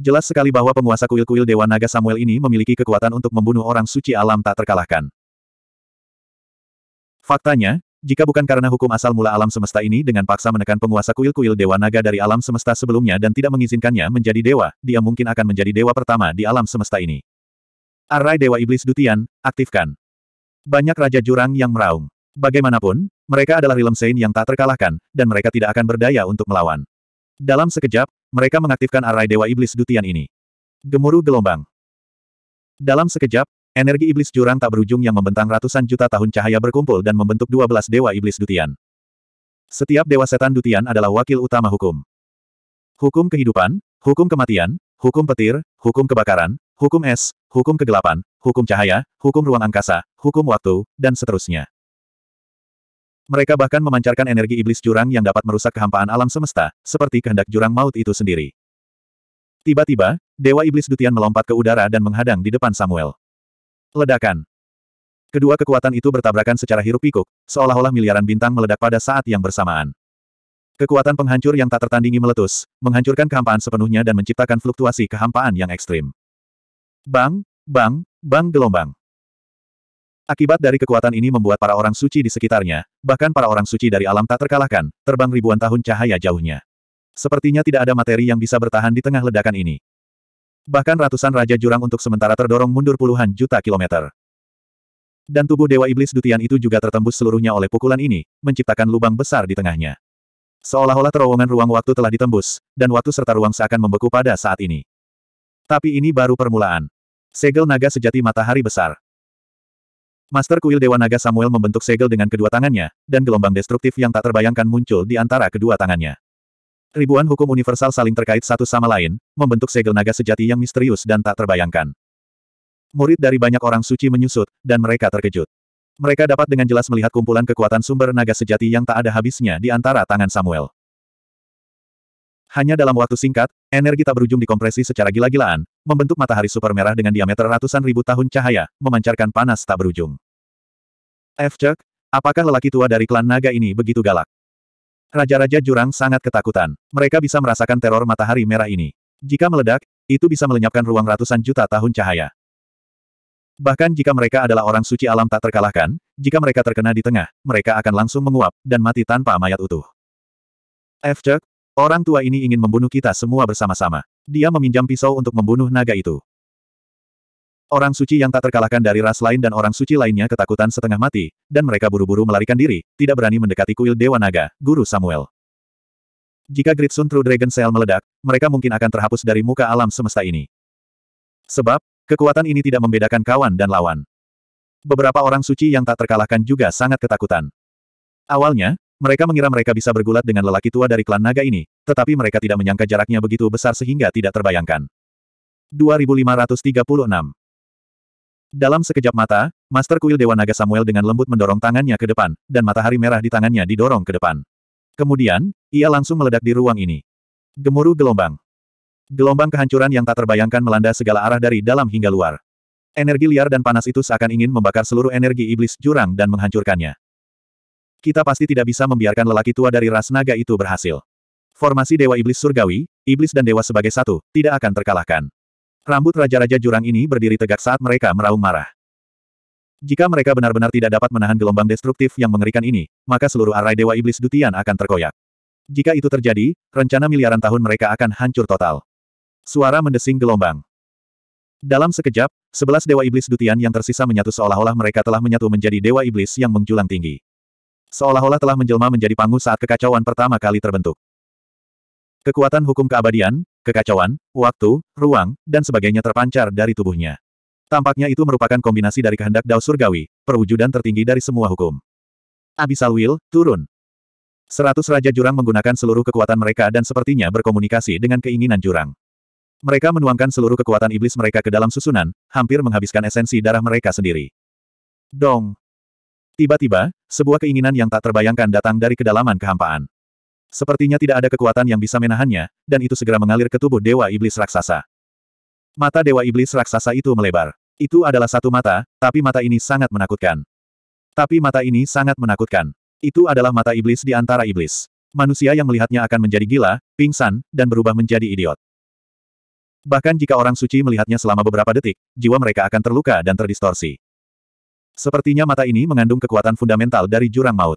Jelas sekali bahwa penguasa kuil-kuil Dewa Naga Samuel ini memiliki kekuatan untuk membunuh orang suci alam tak terkalahkan. Faktanya, jika bukan karena hukum asal mula alam semesta ini dengan paksa menekan penguasa kuil-kuil Dewa Naga dari alam semesta sebelumnya dan tidak mengizinkannya menjadi dewa, dia mungkin akan menjadi dewa pertama di alam semesta ini. Arai Dewa Iblis Dutian, aktifkan. Banyak Raja Jurang yang meraung. Bagaimanapun, mereka adalah Realm Saint yang tak terkalahkan, dan mereka tidak akan berdaya untuk melawan. Dalam sekejap, mereka mengaktifkan arai Dewa Iblis Dutian ini. Gemuruh gelombang. Dalam sekejap, energi iblis jurang tak berujung yang membentang ratusan juta tahun cahaya berkumpul dan membentuk dua belas Dewa Iblis Dutian. Setiap Dewa Setan Dutian adalah wakil utama hukum. Hukum kehidupan, hukum kematian, hukum petir, hukum kebakaran, hukum es, hukum kegelapan, hukum cahaya, hukum ruang angkasa, hukum waktu, dan seterusnya. Mereka bahkan memancarkan energi iblis jurang yang dapat merusak kehampaan alam semesta, seperti kehendak jurang maut itu sendiri. Tiba-tiba, Dewa Iblis Dutian melompat ke udara dan menghadang di depan Samuel. Ledakan. Kedua kekuatan itu bertabrakan secara hirup pikuk seolah-olah miliaran bintang meledak pada saat yang bersamaan. Kekuatan penghancur yang tak tertandingi meletus, menghancurkan kehampaan sepenuhnya dan menciptakan fluktuasi kehampaan yang ekstrim. Bang, bang, bang gelombang. Akibat dari kekuatan ini membuat para orang suci di sekitarnya, bahkan para orang suci dari alam tak terkalahkan, terbang ribuan tahun cahaya jauhnya. Sepertinya tidak ada materi yang bisa bertahan di tengah ledakan ini. Bahkan ratusan raja jurang untuk sementara terdorong mundur puluhan juta kilometer. Dan tubuh Dewa Iblis Dutian itu juga tertembus seluruhnya oleh pukulan ini, menciptakan lubang besar di tengahnya. Seolah-olah terowongan ruang waktu telah ditembus, dan waktu serta ruang seakan membeku pada saat ini. Tapi ini baru permulaan. Segel naga sejati matahari besar. Master Kuil Dewa Naga Samuel membentuk segel dengan kedua tangannya, dan gelombang destruktif yang tak terbayangkan muncul di antara kedua tangannya. Ribuan hukum universal saling terkait satu sama lain, membentuk segel naga sejati yang misterius dan tak terbayangkan. Murid dari banyak orang suci menyusut, dan mereka terkejut. Mereka dapat dengan jelas melihat kumpulan kekuatan sumber naga sejati yang tak ada habisnya di antara tangan Samuel. Hanya dalam waktu singkat, energi tak berujung dikompresi secara gila-gilaan, membentuk matahari super merah dengan diameter ratusan ribu tahun cahaya, memancarkan panas tak berujung. Cek, apakah lelaki tua dari klan naga ini begitu galak? Raja-raja jurang sangat ketakutan. Mereka bisa merasakan teror matahari merah ini. Jika meledak, itu bisa melenyapkan ruang ratusan juta tahun cahaya. Bahkan jika mereka adalah orang suci alam tak terkalahkan, jika mereka terkena di tengah, mereka akan langsung menguap, dan mati tanpa mayat utuh. Cek, orang tua ini ingin membunuh kita semua bersama-sama. Dia meminjam pisau untuk membunuh naga itu. Orang suci yang tak terkalahkan dari ras lain dan orang suci lainnya ketakutan setengah mati, dan mereka buru-buru melarikan diri, tidak berani mendekati kuil Dewa Naga, Guru Samuel. Jika Great Sun True Dragon Cell meledak, mereka mungkin akan terhapus dari muka alam semesta ini. Sebab, kekuatan ini tidak membedakan kawan dan lawan. Beberapa orang suci yang tak terkalahkan juga sangat ketakutan. Awalnya, mereka mengira mereka bisa bergulat dengan lelaki tua dari klan naga ini, tetapi mereka tidak menyangka jaraknya begitu besar sehingga tidak terbayangkan. 2536 dalam sekejap mata, Master Kuil Dewa Naga Samuel dengan lembut mendorong tangannya ke depan, dan matahari merah di tangannya didorong ke depan. Kemudian, ia langsung meledak di ruang ini. Gemuruh gelombang. Gelombang kehancuran yang tak terbayangkan melanda segala arah dari dalam hingga luar. Energi liar dan panas itu seakan ingin membakar seluruh energi iblis jurang dan menghancurkannya. Kita pasti tidak bisa membiarkan lelaki tua dari ras naga itu berhasil. Formasi Dewa Iblis Surgawi, Iblis dan Dewa sebagai satu, tidak akan terkalahkan. Rambut raja-raja jurang ini berdiri tegak saat mereka meraung marah. Jika mereka benar-benar tidak dapat menahan gelombang destruktif yang mengerikan ini, maka seluruh arai Dewa Iblis Dutian akan terkoyak. Jika itu terjadi, rencana miliaran tahun mereka akan hancur total. Suara mendesing gelombang. Dalam sekejap, sebelas Dewa Iblis Dutian yang tersisa menyatu seolah-olah mereka telah menyatu menjadi Dewa Iblis yang menjulang tinggi. Seolah-olah telah menjelma menjadi panggung saat kekacauan pertama kali terbentuk. Kekuatan hukum keabadian, Kekacauan, waktu, ruang, dan sebagainya terpancar dari tubuhnya. Tampaknya itu merupakan kombinasi dari kehendak Dao Surgawi, perwujudan tertinggi dari semua hukum. Abisal Will, turun. Seratus Raja Jurang menggunakan seluruh kekuatan mereka dan sepertinya berkomunikasi dengan keinginan Jurang. Mereka menuangkan seluruh kekuatan iblis mereka ke dalam susunan, hampir menghabiskan esensi darah mereka sendiri. Dong! Tiba-tiba, sebuah keinginan yang tak terbayangkan datang dari kedalaman kehampaan. Sepertinya tidak ada kekuatan yang bisa menahannya, dan itu segera mengalir ke tubuh Dewa Iblis Raksasa. Mata Dewa Iblis Raksasa itu melebar. Itu adalah satu mata, tapi mata ini sangat menakutkan. Tapi mata ini sangat menakutkan. Itu adalah mata iblis di antara iblis. Manusia yang melihatnya akan menjadi gila, pingsan, dan berubah menjadi idiot. Bahkan jika orang suci melihatnya selama beberapa detik, jiwa mereka akan terluka dan terdistorsi. Sepertinya mata ini mengandung kekuatan fundamental dari jurang maut.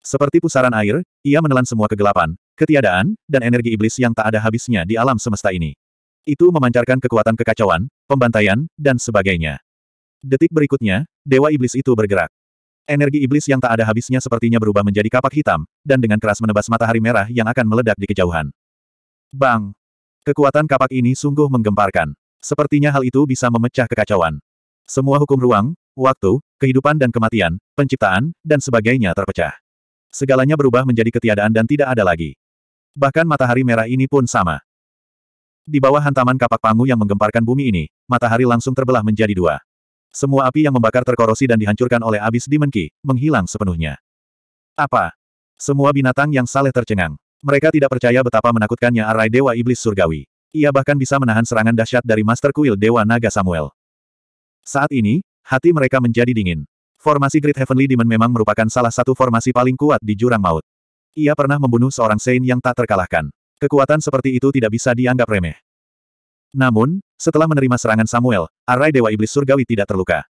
Seperti pusaran air, ia menelan semua kegelapan, ketiadaan, dan energi iblis yang tak ada habisnya di alam semesta ini. Itu memancarkan kekuatan kekacauan, pembantaian, dan sebagainya. Detik berikutnya, Dewa Iblis itu bergerak. Energi iblis yang tak ada habisnya sepertinya berubah menjadi kapak hitam, dan dengan keras menebas matahari merah yang akan meledak di kejauhan. Bang! Kekuatan kapak ini sungguh menggemparkan. Sepertinya hal itu bisa memecah kekacauan. Semua hukum ruang, waktu, kehidupan dan kematian, penciptaan, dan sebagainya terpecah. Segalanya berubah menjadi ketiadaan dan tidak ada lagi. Bahkan matahari merah ini pun sama. Di bawah hantaman kapak pangu yang menggemparkan bumi ini, matahari langsung terbelah menjadi dua. Semua api yang membakar terkorosi dan dihancurkan oleh abis dimenki, menghilang sepenuhnya. Apa? Semua binatang yang saleh tercengang. Mereka tidak percaya betapa menakutkannya arai Dewa Iblis Surgawi. Ia bahkan bisa menahan serangan dahsyat dari Master Kuil Dewa Naga Samuel. Saat ini, hati mereka menjadi dingin. Formasi Great Heavenly Demon memang merupakan salah satu formasi paling kuat di Jurang Maut. Ia pernah membunuh seorang Saint yang tak terkalahkan. Kekuatan seperti itu tidak bisa dianggap remeh. Namun, setelah menerima serangan Samuel, arai Dewa Iblis Surgawi tidak terluka.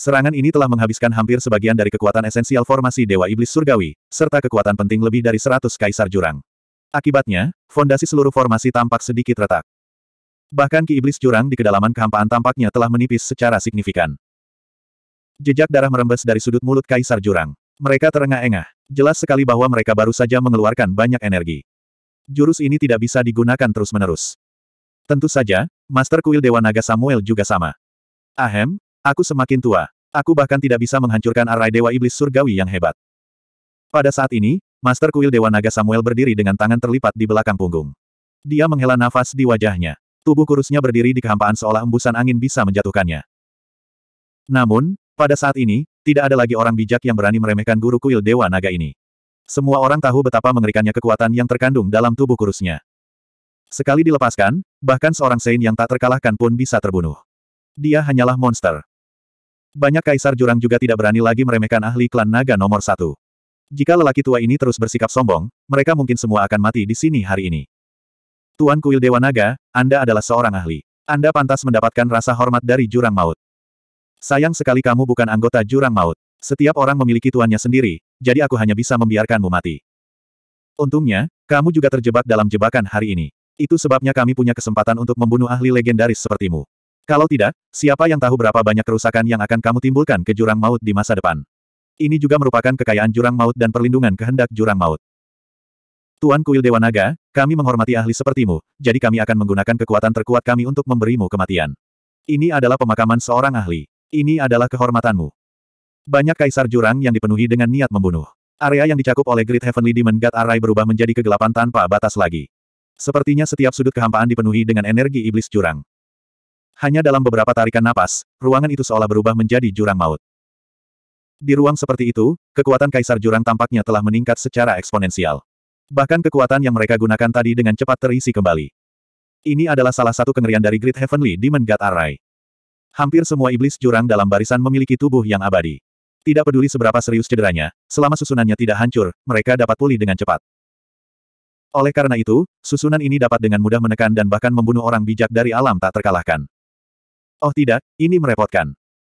Serangan ini telah menghabiskan hampir sebagian dari kekuatan esensial formasi Dewa Iblis Surgawi, serta kekuatan penting lebih dari 100 Kaisar Jurang. Akibatnya, fondasi seluruh formasi tampak sedikit retak. Bahkan Ki Iblis Jurang di kedalaman kehampaan tampaknya telah menipis secara signifikan. Jejak darah merembes dari sudut mulut Kaisar Jurang. Mereka terengah-engah. Jelas sekali bahwa mereka baru saja mengeluarkan banyak energi. Jurus ini tidak bisa digunakan terus-menerus. Tentu saja, Master Kuil Dewa Naga Samuel juga sama. Ahem, aku semakin tua. Aku bahkan tidak bisa menghancurkan arai Dewa Iblis Surgawi yang hebat. Pada saat ini, Master Kuil Dewa Naga Samuel berdiri dengan tangan terlipat di belakang punggung. Dia menghela nafas di wajahnya. Tubuh kurusnya berdiri di kehampaan seolah embusan angin bisa menjatuhkannya. Namun, pada saat ini, tidak ada lagi orang bijak yang berani meremehkan guru kuil Dewa Naga ini. Semua orang tahu betapa mengerikannya kekuatan yang terkandung dalam tubuh kurusnya. Sekali dilepaskan, bahkan seorang Sein yang tak terkalahkan pun bisa terbunuh. Dia hanyalah monster. Banyak kaisar jurang juga tidak berani lagi meremehkan ahli klan naga nomor satu. Jika lelaki tua ini terus bersikap sombong, mereka mungkin semua akan mati di sini hari ini. Tuan Kuil Dewa Naga, Anda adalah seorang ahli. Anda pantas mendapatkan rasa hormat dari jurang maut. Sayang sekali kamu bukan anggota jurang maut. Setiap orang memiliki tuannya sendiri, jadi aku hanya bisa membiarkanmu mati. Untungnya, kamu juga terjebak dalam jebakan hari ini. Itu sebabnya kami punya kesempatan untuk membunuh ahli legendaris sepertimu. Kalau tidak, siapa yang tahu berapa banyak kerusakan yang akan kamu timbulkan ke jurang maut di masa depan. Ini juga merupakan kekayaan jurang maut dan perlindungan kehendak jurang maut. Tuan Kuil Dewa Naga, kami menghormati ahli sepertimu, jadi kami akan menggunakan kekuatan terkuat kami untuk memberimu kematian. Ini adalah pemakaman seorang ahli. Ini adalah kehormatanmu. Banyak kaisar jurang yang dipenuhi dengan niat membunuh. Area yang dicakup oleh Great Heavenly Demon God Array berubah menjadi kegelapan tanpa batas lagi. Sepertinya setiap sudut kehampaan dipenuhi dengan energi iblis jurang. Hanya dalam beberapa tarikan napas, ruangan itu seolah berubah menjadi jurang maut. Di ruang seperti itu, kekuatan kaisar jurang tampaknya telah meningkat secara eksponensial. Bahkan kekuatan yang mereka gunakan tadi dengan cepat terisi kembali. Ini adalah salah satu kengerian dari Great Heavenly Demon God Array. Hampir semua iblis jurang dalam barisan memiliki tubuh yang abadi. Tidak peduli seberapa serius cederanya, selama susunannya tidak hancur, mereka dapat pulih dengan cepat. Oleh karena itu, susunan ini dapat dengan mudah menekan dan bahkan membunuh orang bijak dari alam tak terkalahkan. Oh tidak, ini merepotkan.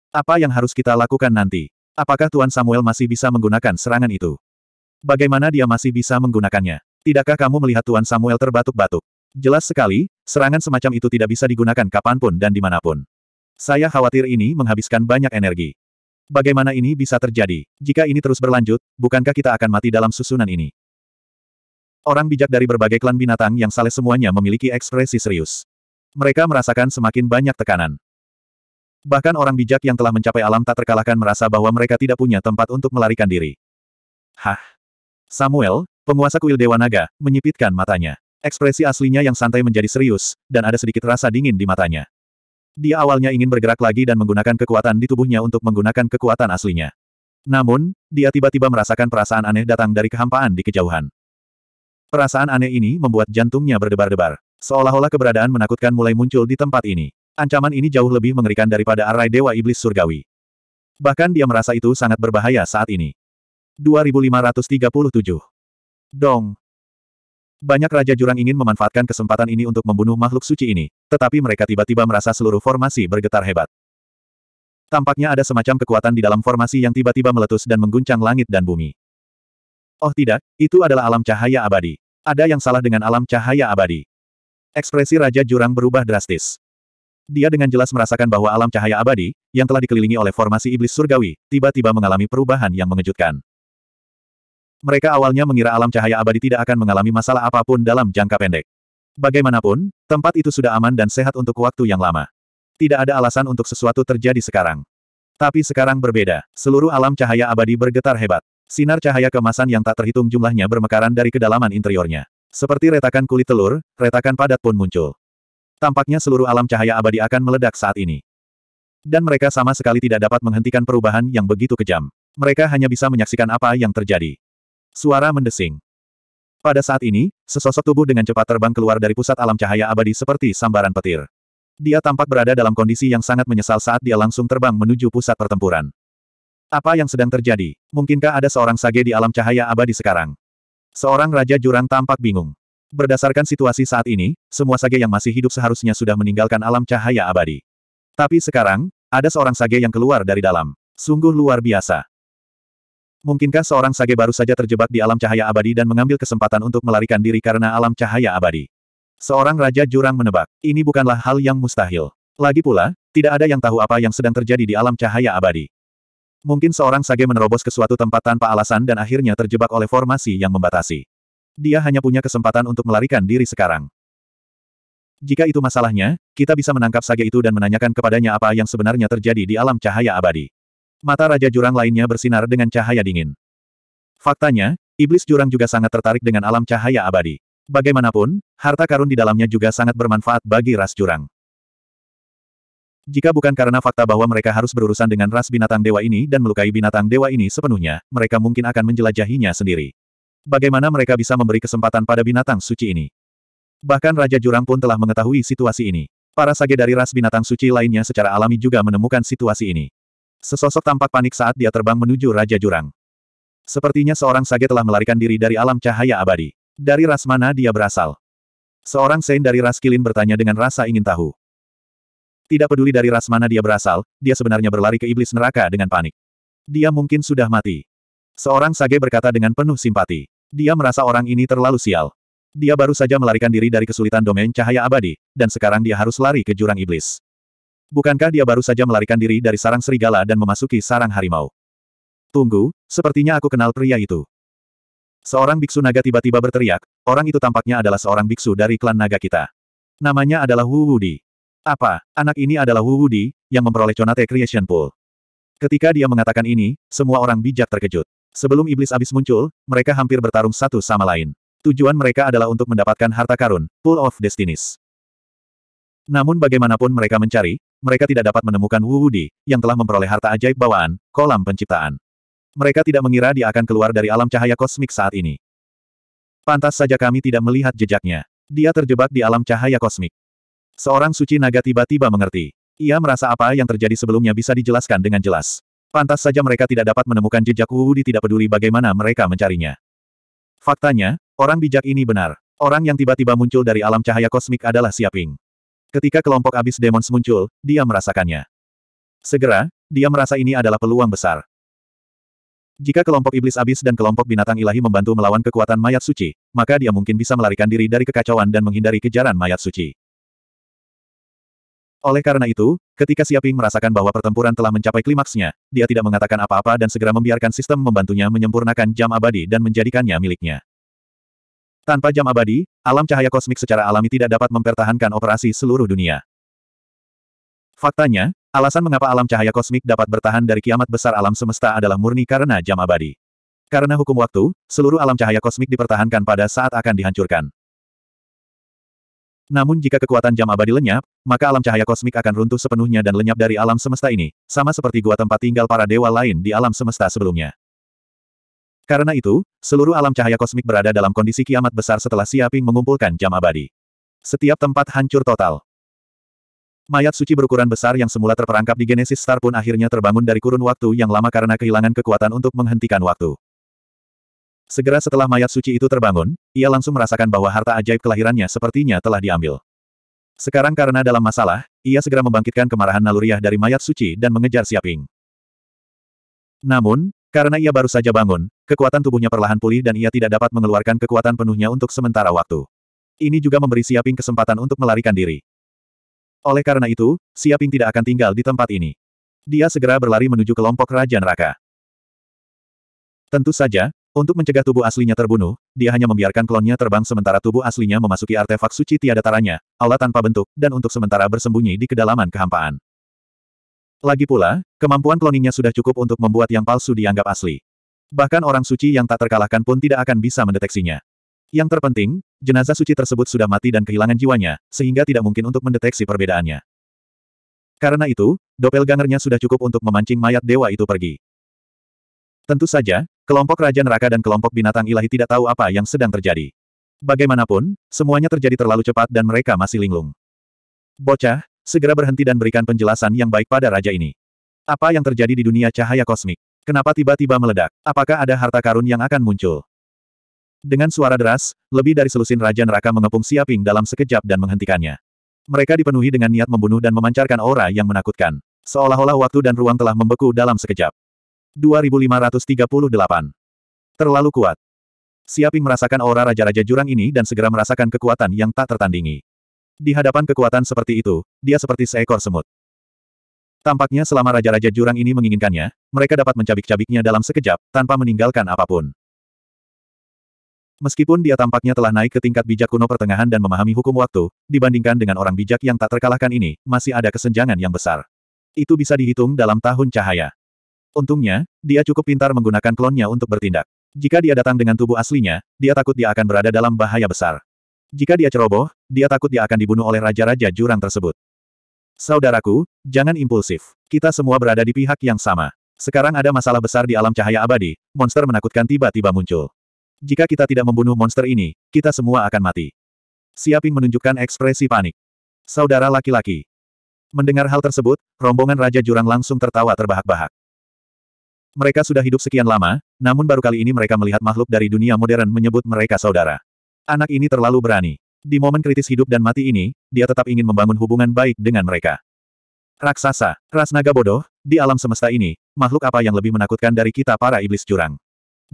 Apa yang harus kita lakukan nanti? Apakah Tuan Samuel masih bisa menggunakan serangan itu? Bagaimana dia masih bisa menggunakannya? Tidakkah kamu melihat Tuan Samuel terbatuk-batuk? Jelas sekali, serangan semacam itu tidak bisa digunakan kapanpun dan dimanapun. Saya khawatir ini menghabiskan banyak energi. Bagaimana ini bisa terjadi? Jika ini terus berlanjut, bukankah kita akan mati dalam susunan ini? Orang bijak dari berbagai klan binatang yang saleh semuanya memiliki ekspresi serius. Mereka merasakan semakin banyak tekanan. Bahkan orang bijak yang telah mencapai alam tak terkalahkan merasa bahwa mereka tidak punya tempat untuk melarikan diri. Hah? Samuel, penguasa kuil Dewa Naga, menyipitkan matanya. Ekspresi aslinya yang santai menjadi serius, dan ada sedikit rasa dingin di matanya. Dia awalnya ingin bergerak lagi dan menggunakan kekuatan di tubuhnya untuk menggunakan kekuatan aslinya. Namun, dia tiba-tiba merasakan perasaan aneh datang dari kehampaan di kejauhan. Perasaan aneh ini membuat jantungnya berdebar-debar. Seolah-olah keberadaan menakutkan mulai muncul di tempat ini. Ancaman ini jauh lebih mengerikan daripada arai Dewa Iblis Surgawi. Bahkan dia merasa itu sangat berbahaya saat ini. 2537 Dong, banyak Raja Jurang ingin memanfaatkan kesempatan ini untuk membunuh makhluk suci ini, tetapi mereka tiba-tiba merasa seluruh formasi bergetar hebat. Tampaknya ada semacam kekuatan di dalam formasi yang tiba-tiba meletus dan mengguncang langit dan bumi. Oh tidak, itu adalah alam cahaya abadi. Ada yang salah dengan alam cahaya abadi. Ekspresi Raja Jurang berubah drastis. Dia dengan jelas merasakan bahwa alam cahaya abadi, yang telah dikelilingi oleh formasi iblis surgawi, tiba-tiba mengalami perubahan yang mengejutkan. Mereka awalnya mengira alam cahaya abadi tidak akan mengalami masalah apapun dalam jangka pendek. Bagaimanapun, tempat itu sudah aman dan sehat untuk waktu yang lama. Tidak ada alasan untuk sesuatu terjadi sekarang. Tapi sekarang berbeda, seluruh alam cahaya abadi bergetar hebat. Sinar cahaya kemasan yang tak terhitung jumlahnya bermekaran dari kedalaman interiornya. Seperti retakan kulit telur, retakan padat pun muncul. Tampaknya seluruh alam cahaya abadi akan meledak saat ini. Dan mereka sama sekali tidak dapat menghentikan perubahan yang begitu kejam. Mereka hanya bisa menyaksikan apa yang terjadi. Suara mendesing. Pada saat ini, sesosok tubuh dengan cepat terbang keluar dari pusat alam cahaya abadi seperti sambaran petir. Dia tampak berada dalam kondisi yang sangat menyesal saat dia langsung terbang menuju pusat pertempuran. Apa yang sedang terjadi? Mungkinkah ada seorang sage di alam cahaya abadi sekarang? Seorang Raja Jurang tampak bingung. Berdasarkan situasi saat ini, semua sage yang masih hidup seharusnya sudah meninggalkan alam cahaya abadi. Tapi sekarang, ada seorang sage yang keluar dari dalam. Sungguh luar biasa. Mungkinkah seorang sage baru saja terjebak di alam cahaya abadi dan mengambil kesempatan untuk melarikan diri karena alam cahaya abadi? Seorang raja jurang menebak, ini bukanlah hal yang mustahil. Lagi pula, tidak ada yang tahu apa yang sedang terjadi di alam cahaya abadi. Mungkin seorang sage menerobos ke suatu tempat tanpa alasan dan akhirnya terjebak oleh formasi yang membatasi. Dia hanya punya kesempatan untuk melarikan diri sekarang. Jika itu masalahnya, kita bisa menangkap sage itu dan menanyakan kepadanya apa yang sebenarnya terjadi di alam cahaya abadi. Mata Raja Jurang lainnya bersinar dengan cahaya dingin. Faktanya, iblis jurang juga sangat tertarik dengan alam cahaya abadi. Bagaimanapun, harta karun di dalamnya juga sangat bermanfaat bagi ras jurang. Jika bukan karena fakta bahwa mereka harus berurusan dengan ras binatang dewa ini dan melukai binatang dewa ini sepenuhnya, mereka mungkin akan menjelajahinya sendiri. Bagaimana mereka bisa memberi kesempatan pada binatang suci ini? Bahkan Raja Jurang pun telah mengetahui situasi ini. Para sage dari ras binatang suci lainnya secara alami juga menemukan situasi ini. Sesosok tampak panik saat dia terbang menuju Raja Jurang. Sepertinya seorang sage telah melarikan diri dari alam cahaya abadi. Dari ras mana dia berasal? Seorang sein dari ras Kilin bertanya dengan rasa ingin tahu. Tidak peduli dari ras mana dia berasal, dia sebenarnya berlari ke iblis neraka dengan panik. Dia mungkin sudah mati. Seorang sage berkata dengan penuh simpati. Dia merasa orang ini terlalu sial. Dia baru saja melarikan diri dari kesulitan domain cahaya abadi, dan sekarang dia harus lari ke jurang iblis. Bukankah dia baru saja melarikan diri dari sarang serigala dan memasuki sarang harimau? Tunggu, sepertinya aku kenal pria itu. Seorang biksu naga tiba-tiba berteriak, orang itu tampaknya adalah seorang biksu dari klan naga kita. Namanya adalah Wu Wudi. Apa, anak ini adalah Wu Wudi, yang memperoleh Conate Creation Pool. Ketika dia mengatakan ini, semua orang bijak terkejut. Sebelum iblis abis muncul, mereka hampir bertarung satu sama lain. Tujuan mereka adalah untuk mendapatkan harta karun, Pool of Destinies. Namun bagaimanapun mereka mencari, mereka tidak dapat menemukan Wu Wudi, yang telah memperoleh harta ajaib bawaan, kolam penciptaan. Mereka tidak mengira dia akan keluar dari alam cahaya kosmik saat ini. Pantas saja kami tidak melihat jejaknya. Dia terjebak di alam cahaya kosmik. Seorang suci naga tiba-tiba mengerti. Ia merasa apa yang terjadi sebelumnya bisa dijelaskan dengan jelas. Pantas saja mereka tidak dapat menemukan jejak Wu Wudi tidak peduli bagaimana mereka mencarinya. Faktanya, orang bijak ini benar. Orang yang tiba-tiba muncul dari alam cahaya kosmik adalah Siaping. Ketika kelompok abis demons muncul, dia merasakannya. Segera, dia merasa ini adalah peluang besar. Jika kelompok iblis abis dan kelompok binatang ilahi membantu melawan kekuatan mayat suci, maka dia mungkin bisa melarikan diri dari kekacauan dan menghindari kejaran mayat suci. Oleh karena itu, ketika Siaping merasakan bahwa pertempuran telah mencapai klimaksnya, dia tidak mengatakan apa-apa dan segera membiarkan sistem membantunya menyempurnakan jam abadi dan menjadikannya miliknya. Tanpa jam abadi, alam cahaya kosmik secara alami tidak dapat mempertahankan operasi seluruh dunia. Faktanya, alasan mengapa alam cahaya kosmik dapat bertahan dari kiamat besar alam semesta adalah murni karena jam abadi. Karena hukum waktu, seluruh alam cahaya kosmik dipertahankan pada saat akan dihancurkan. Namun jika kekuatan jam abadi lenyap, maka alam cahaya kosmik akan runtuh sepenuhnya dan lenyap dari alam semesta ini, sama seperti gua tempat tinggal para dewa lain di alam semesta sebelumnya. Karena itu, seluruh alam cahaya kosmik berada dalam kondisi kiamat besar setelah Siaping mengumpulkan jam abadi. Setiap tempat hancur total. Mayat suci berukuran besar yang semula terperangkap di Genesis Star pun akhirnya terbangun dari kurun waktu yang lama karena kehilangan kekuatan untuk menghentikan waktu. Segera setelah mayat suci itu terbangun, ia langsung merasakan bahwa harta ajaib kelahirannya sepertinya telah diambil. Sekarang karena dalam masalah, ia segera membangkitkan kemarahan naluriah dari mayat suci dan mengejar Siaping. Namun, karena ia baru saja bangun, kekuatan tubuhnya perlahan pulih dan ia tidak dapat mengeluarkan kekuatan penuhnya untuk sementara waktu. Ini juga memberi Siaping kesempatan untuk melarikan diri. Oleh karena itu, Siaping tidak akan tinggal di tempat ini. Dia segera berlari menuju kelompok Raja Neraka. Tentu saja, untuk mencegah tubuh aslinya terbunuh, dia hanya membiarkan klonnya terbang sementara tubuh aslinya memasuki artefak suci tiada taranya, Allah tanpa bentuk, dan untuk sementara bersembunyi di kedalaman kehampaan. Lagi pula, kemampuan kloningnya sudah cukup untuk membuat yang palsu dianggap asli. Bahkan orang suci yang tak terkalahkan pun tidak akan bisa mendeteksinya. Yang terpenting, jenazah suci tersebut sudah mati dan kehilangan jiwanya, sehingga tidak mungkin untuk mendeteksi perbedaannya. Karena itu, doppelgangernya sudah cukup untuk memancing mayat dewa itu pergi. Tentu saja, kelompok Raja Neraka dan kelompok binatang ilahi tidak tahu apa yang sedang terjadi. Bagaimanapun, semuanya terjadi terlalu cepat dan mereka masih linglung. Bocah, Segera berhenti dan berikan penjelasan yang baik pada raja ini. Apa yang terjadi di dunia cahaya kosmik? Kenapa tiba-tiba meledak? Apakah ada harta karun yang akan muncul? Dengan suara deras, lebih dari selusin Raja Neraka mengepung Siaping dalam sekejap dan menghentikannya. Mereka dipenuhi dengan niat membunuh dan memancarkan aura yang menakutkan. Seolah-olah waktu dan ruang telah membeku dalam sekejap. 2538. Terlalu kuat. Siaping merasakan aura Raja-Raja Jurang ini dan segera merasakan kekuatan yang tak tertandingi. Di hadapan kekuatan seperti itu, dia seperti seekor semut. Tampaknya selama raja-raja jurang ini menginginkannya, mereka dapat mencabik-cabiknya dalam sekejap, tanpa meninggalkan apapun. Meskipun dia tampaknya telah naik ke tingkat bijak kuno pertengahan dan memahami hukum waktu, dibandingkan dengan orang bijak yang tak terkalahkan ini, masih ada kesenjangan yang besar. Itu bisa dihitung dalam tahun cahaya. Untungnya, dia cukup pintar menggunakan klonnya untuk bertindak. Jika dia datang dengan tubuh aslinya, dia takut dia akan berada dalam bahaya besar. Jika dia ceroboh, dia takut dia akan dibunuh oleh raja-raja jurang tersebut. Saudaraku, jangan impulsif. Kita semua berada di pihak yang sama. Sekarang ada masalah besar di alam cahaya abadi, monster menakutkan tiba-tiba muncul. Jika kita tidak membunuh monster ini, kita semua akan mati. Siaping menunjukkan ekspresi panik. Saudara laki-laki. Mendengar hal tersebut, rombongan Raja Jurang langsung tertawa terbahak-bahak. Mereka sudah hidup sekian lama, namun baru kali ini mereka melihat makhluk dari dunia modern menyebut mereka saudara. Anak ini terlalu berani. Di momen kritis hidup dan mati ini, dia tetap ingin membangun hubungan baik dengan mereka. Raksasa, ras naga bodoh, di alam semesta ini, makhluk apa yang lebih menakutkan dari kita para iblis jurang?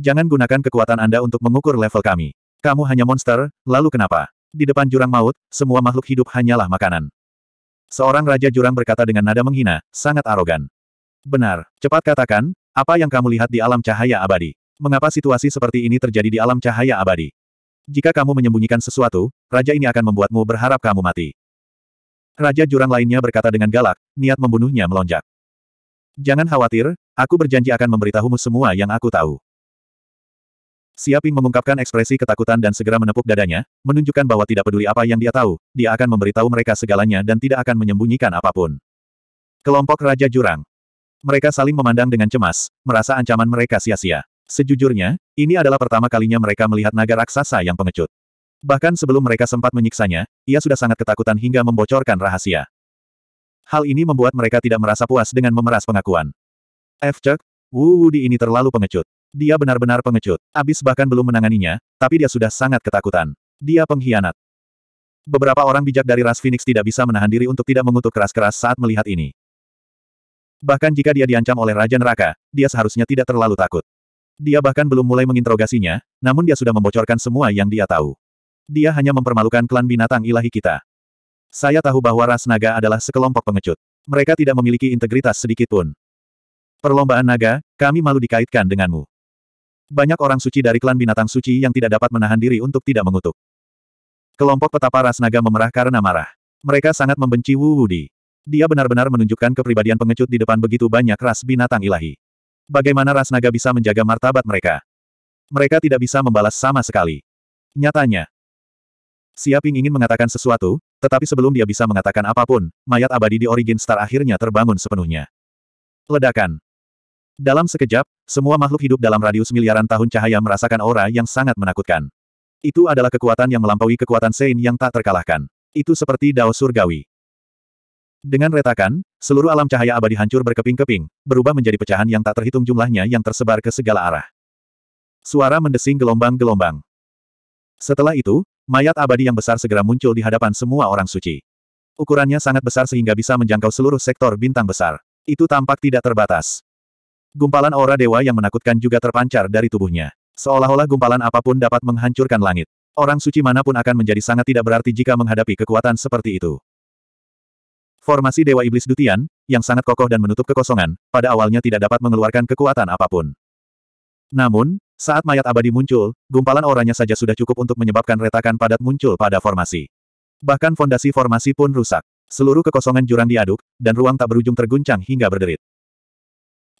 Jangan gunakan kekuatan Anda untuk mengukur level kami. Kamu hanya monster, lalu kenapa? Di depan jurang maut, semua makhluk hidup hanyalah makanan. Seorang raja jurang berkata dengan nada menghina, sangat arogan. Benar, cepat katakan, apa yang kamu lihat di alam cahaya abadi? Mengapa situasi seperti ini terjadi di alam cahaya abadi? Jika kamu menyembunyikan sesuatu, raja ini akan membuatmu berharap kamu mati. Raja jurang lainnya berkata dengan galak, niat membunuhnya melonjak. Jangan khawatir, aku berjanji akan memberitahumu semua yang aku tahu. Siaping mengungkapkan ekspresi ketakutan dan segera menepuk dadanya, menunjukkan bahwa tidak peduli apa yang dia tahu, dia akan memberitahu mereka segalanya dan tidak akan menyembunyikan apapun. Kelompok Raja Jurang. Mereka saling memandang dengan cemas, merasa ancaman mereka sia-sia. Sejujurnya, ini adalah pertama kalinya mereka melihat naga raksasa yang pengecut. Bahkan sebelum mereka sempat menyiksanya, ia sudah sangat ketakutan hingga membocorkan rahasia. Hal ini membuat mereka tidak merasa puas dengan memeras pengakuan. F. Chuck, Wu Wudi ini terlalu pengecut. Dia benar-benar pengecut. Abis bahkan belum menanganinya, tapi dia sudah sangat ketakutan. Dia pengkhianat. Beberapa orang bijak dari ras Phoenix tidak bisa menahan diri untuk tidak mengutuk keras-keras saat melihat ini. Bahkan jika dia diancam oleh Raja Neraka, dia seharusnya tidak terlalu takut. Dia bahkan belum mulai menginterogasinya, namun dia sudah membocorkan semua yang dia tahu. Dia hanya mempermalukan klan binatang ilahi kita. Saya tahu bahwa ras naga adalah sekelompok pengecut. Mereka tidak memiliki integritas sedikit pun. Perlombaan naga, kami malu dikaitkan denganmu. Banyak orang suci dari klan binatang suci yang tidak dapat menahan diri untuk tidak mengutuk. Kelompok petapa ras naga memerah karena marah. Mereka sangat membenci Wu Wudi. Dia benar-benar menunjukkan kepribadian pengecut di depan begitu banyak ras binatang ilahi. Bagaimana ras naga bisa menjaga martabat mereka? Mereka tidak bisa membalas sama sekali. Nyatanya, Siaping ingin mengatakan sesuatu, tetapi sebelum dia bisa mengatakan apapun, mayat abadi di Origin Star akhirnya terbangun sepenuhnya. Ledakan. Dalam sekejap, semua makhluk hidup dalam radius miliaran tahun cahaya merasakan aura yang sangat menakutkan. Itu adalah kekuatan yang melampaui kekuatan Sein yang tak terkalahkan. Itu seperti dao surgawi. Dengan retakan, Seluruh alam cahaya abadi hancur berkeping-keping, berubah menjadi pecahan yang tak terhitung jumlahnya yang tersebar ke segala arah. Suara mendesing gelombang-gelombang. Setelah itu, mayat abadi yang besar segera muncul di hadapan semua orang suci. Ukurannya sangat besar sehingga bisa menjangkau seluruh sektor bintang besar. Itu tampak tidak terbatas. Gumpalan aura dewa yang menakutkan juga terpancar dari tubuhnya. Seolah-olah gumpalan apapun dapat menghancurkan langit. Orang suci manapun akan menjadi sangat tidak berarti jika menghadapi kekuatan seperti itu. Formasi Dewa Iblis Dutian, yang sangat kokoh dan menutup kekosongan, pada awalnya tidak dapat mengeluarkan kekuatan apapun. Namun, saat mayat abadi muncul, gumpalan orangnya saja sudah cukup untuk menyebabkan retakan padat muncul pada formasi. Bahkan fondasi formasi pun rusak. Seluruh kekosongan jurang diaduk, dan ruang tak berujung terguncang hingga berderit.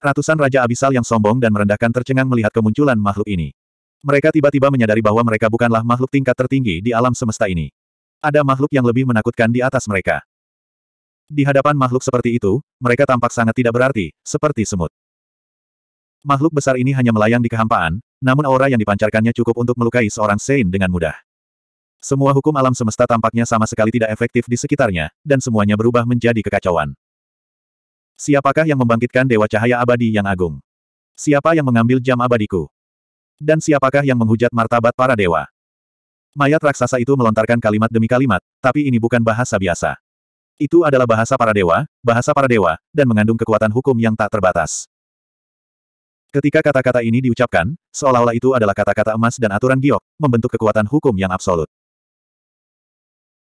Ratusan Raja Abisal yang sombong dan merendahkan tercengang melihat kemunculan makhluk ini. Mereka tiba-tiba menyadari bahwa mereka bukanlah makhluk tingkat tertinggi di alam semesta ini. Ada makhluk yang lebih menakutkan di atas mereka. Di hadapan makhluk seperti itu, mereka tampak sangat tidak berarti, seperti semut. Makhluk besar ini hanya melayang di kehampaan, namun aura yang dipancarkannya cukup untuk melukai seorang Sein dengan mudah. Semua hukum alam semesta tampaknya sama sekali tidak efektif di sekitarnya, dan semuanya berubah menjadi kekacauan. Siapakah yang membangkitkan Dewa Cahaya Abadi yang agung? Siapa yang mengambil jam abadiku? Dan siapakah yang menghujat martabat para dewa? Mayat raksasa itu melontarkan kalimat demi kalimat, tapi ini bukan bahasa biasa. Itu adalah bahasa para dewa, bahasa para dewa, dan mengandung kekuatan hukum yang tak terbatas. Ketika kata-kata ini diucapkan, seolah-olah itu adalah kata-kata emas dan aturan giok, membentuk kekuatan hukum yang absolut.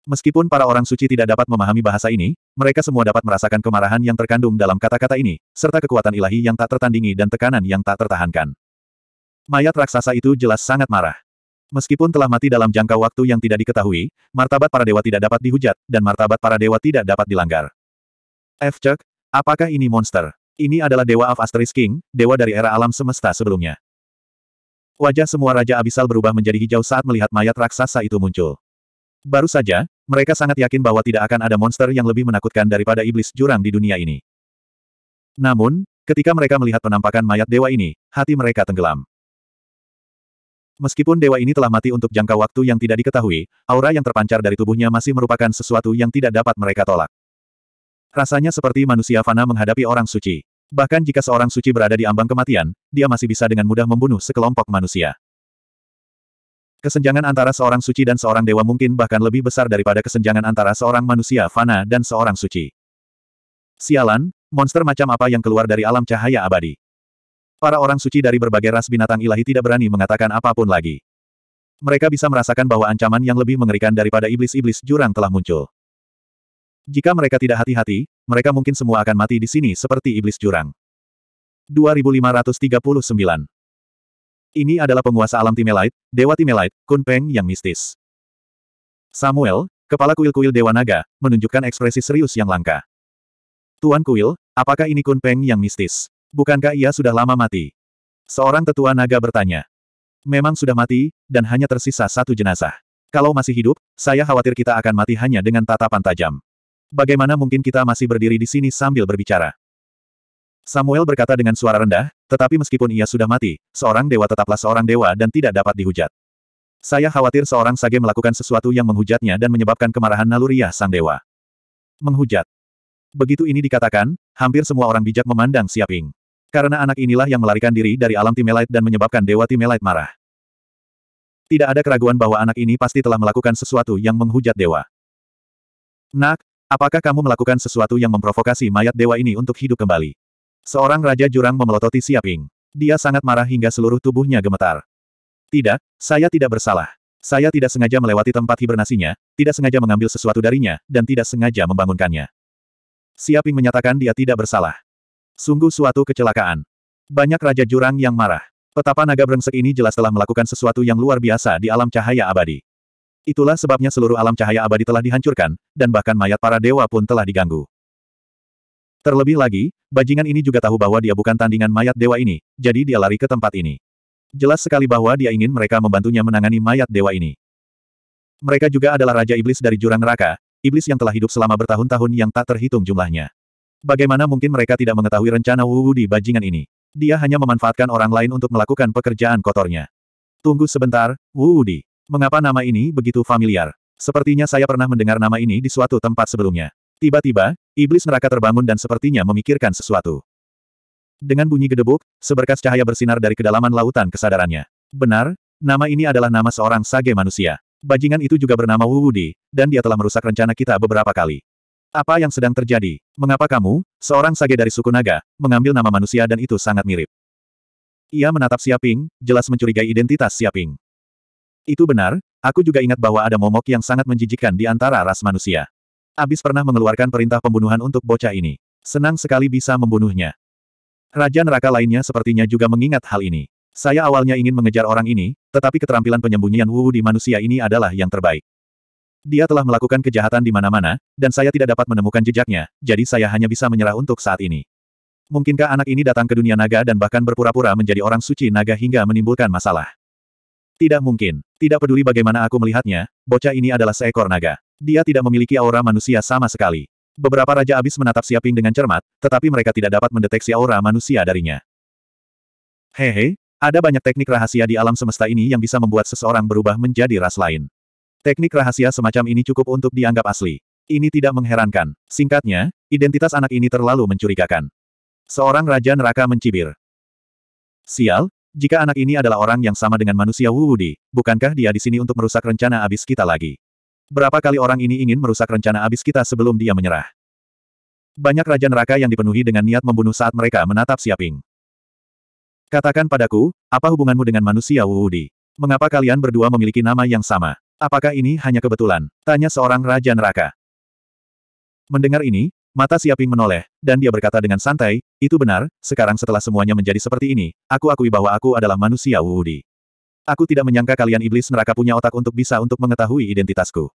Meskipun para orang suci tidak dapat memahami bahasa ini, mereka semua dapat merasakan kemarahan yang terkandung dalam kata-kata ini, serta kekuatan ilahi yang tak tertandingi dan tekanan yang tak tertahankan. Mayat raksasa itu jelas sangat marah. Meskipun telah mati dalam jangka waktu yang tidak diketahui, martabat para dewa tidak dapat dihujat, dan martabat para dewa tidak dapat dilanggar. F. Chuck, apakah ini monster? Ini adalah Dewa of Asterisk King, dewa dari era alam semesta sebelumnya. Wajah semua Raja Abisal berubah menjadi hijau saat melihat mayat raksasa itu muncul. Baru saja, mereka sangat yakin bahwa tidak akan ada monster yang lebih menakutkan daripada iblis jurang di dunia ini. Namun, ketika mereka melihat penampakan mayat dewa ini, hati mereka tenggelam. Meskipun dewa ini telah mati untuk jangka waktu yang tidak diketahui, aura yang terpancar dari tubuhnya masih merupakan sesuatu yang tidak dapat mereka tolak. Rasanya seperti manusia fana menghadapi orang suci. Bahkan jika seorang suci berada di ambang kematian, dia masih bisa dengan mudah membunuh sekelompok manusia. Kesenjangan antara seorang suci dan seorang dewa mungkin bahkan lebih besar daripada kesenjangan antara seorang manusia fana dan seorang suci. Sialan, monster macam apa yang keluar dari alam cahaya abadi? Para orang suci dari berbagai ras binatang ilahi tidak berani mengatakan apapun lagi. Mereka bisa merasakan bahwa ancaman yang lebih mengerikan daripada iblis-iblis jurang telah muncul. Jika mereka tidak hati-hati, mereka mungkin semua akan mati di sini seperti iblis jurang. 2539 Ini adalah penguasa alam timelight, Dewa Timelite, Kunpeng yang mistis. Samuel, kepala kuil-kuil Dewa Naga, menunjukkan ekspresi serius yang langka. Tuan kuil, apakah ini Kunpeng yang mistis? Bukankah ia sudah lama mati? Seorang tetua naga bertanya. Memang sudah mati, dan hanya tersisa satu jenazah. Kalau masih hidup, saya khawatir kita akan mati hanya dengan tatapan tajam. Bagaimana mungkin kita masih berdiri di sini sambil berbicara? Samuel berkata dengan suara rendah, tetapi meskipun ia sudah mati, seorang dewa tetaplah seorang dewa dan tidak dapat dihujat. Saya khawatir seorang sage melakukan sesuatu yang menghujatnya dan menyebabkan kemarahan naluriah sang dewa. Menghujat. Begitu ini dikatakan, hampir semua orang bijak memandang Siaping. Karena anak inilah yang melarikan diri dari alam Timelight dan menyebabkan Dewa Timelight marah. Tidak ada keraguan bahwa anak ini pasti telah melakukan sesuatu yang menghujat Dewa. Nak, apakah kamu melakukan sesuatu yang memprovokasi mayat Dewa ini untuk hidup kembali? Seorang Raja Jurang memelototi Siaping. Dia sangat marah hingga seluruh tubuhnya gemetar. Tidak, saya tidak bersalah. Saya tidak sengaja melewati tempat hibernasinya, tidak sengaja mengambil sesuatu darinya, dan tidak sengaja membangunkannya. Siaping menyatakan dia tidak bersalah. Sungguh suatu kecelakaan. Banyak Raja Jurang yang marah. Petapa naga brengsek ini jelas telah melakukan sesuatu yang luar biasa di alam cahaya abadi. Itulah sebabnya seluruh alam cahaya abadi telah dihancurkan, dan bahkan mayat para dewa pun telah diganggu. Terlebih lagi, bajingan ini juga tahu bahwa dia bukan tandingan mayat dewa ini, jadi dia lari ke tempat ini. Jelas sekali bahwa dia ingin mereka membantunya menangani mayat dewa ini. Mereka juga adalah Raja Iblis dari Jurang Neraka, Iblis yang telah hidup selama bertahun-tahun yang tak terhitung jumlahnya. Bagaimana mungkin mereka tidak mengetahui rencana Wu, di bajingan ini? Dia hanya memanfaatkan orang lain untuk melakukan pekerjaan kotornya. Tunggu sebentar, Wu, di. Mengapa nama ini begitu familiar? Sepertinya saya pernah mendengar nama ini di suatu tempat sebelumnya. Tiba-tiba, iblis neraka terbangun dan sepertinya memikirkan sesuatu. Dengan bunyi gedebuk, seberkas cahaya bersinar dari kedalaman lautan kesadarannya. Benar, nama ini adalah nama seorang sage manusia. Bajingan itu juga bernama Wu Di dan dia telah merusak rencana kita beberapa kali. Apa yang sedang terjadi? Mengapa kamu, seorang sage dari suku naga, mengambil nama manusia dan itu sangat mirip? Ia menatap Siaping, jelas mencurigai identitas Siaping. Itu benar, aku juga ingat bahwa ada momok yang sangat menjijikkan di antara ras manusia. Abis pernah mengeluarkan perintah pembunuhan untuk bocah ini. Senang sekali bisa membunuhnya. Raja neraka lainnya sepertinya juga mengingat hal ini. Saya awalnya ingin mengejar orang ini, tetapi keterampilan penyembunyian Wu di manusia ini adalah yang terbaik. Dia telah melakukan kejahatan di mana-mana, dan saya tidak dapat menemukan jejaknya, jadi saya hanya bisa menyerah untuk saat ini. Mungkinkah anak ini datang ke dunia naga dan bahkan berpura-pura menjadi orang suci naga hingga menimbulkan masalah? Tidak mungkin. Tidak peduli bagaimana aku melihatnya, bocah ini adalah seekor naga. Dia tidak memiliki aura manusia sama sekali. Beberapa raja abis menatap Siaping dengan cermat, tetapi mereka tidak dapat mendeteksi aura manusia darinya. Hehe, ada banyak teknik rahasia di alam semesta ini yang bisa membuat seseorang berubah menjadi ras lain. Teknik rahasia semacam ini cukup untuk dianggap asli. Ini tidak mengherankan. Singkatnya, identitas anak ini terlalu mencurigakan. Seorang raja neraka mencibir. Sial, jika anak ini adalah orang yang sama dengan manusia Wuwudi, bukankah dia di sini untuk merusak rencana abis kita lagi? Berapa kali orang ini ingin merusak rencana abis kita sebelum dia menyerah? Banyak raja neraka yang dipenuhi dengan niat membunuh saat mereka menatap Siaping. Katakan padaku, apa hubunganmu dengan manusia Wuwudi? Mengapa kalian berdua memiliki nama yang sama? Apakah ini hanya kebetulan? Tanya seorang Raja Neraka. Mendengar ini, mata Siaping menoleh, dan dia berkata dengan santai, itu benar, sekarang setelah semuanya menjadi seperti ini, aku akui bahwa aku adalah manusia Wudi. Aku tidak menyangka kalian iblis neraka punya otak untuk bisa untuk mengetahui identitasku.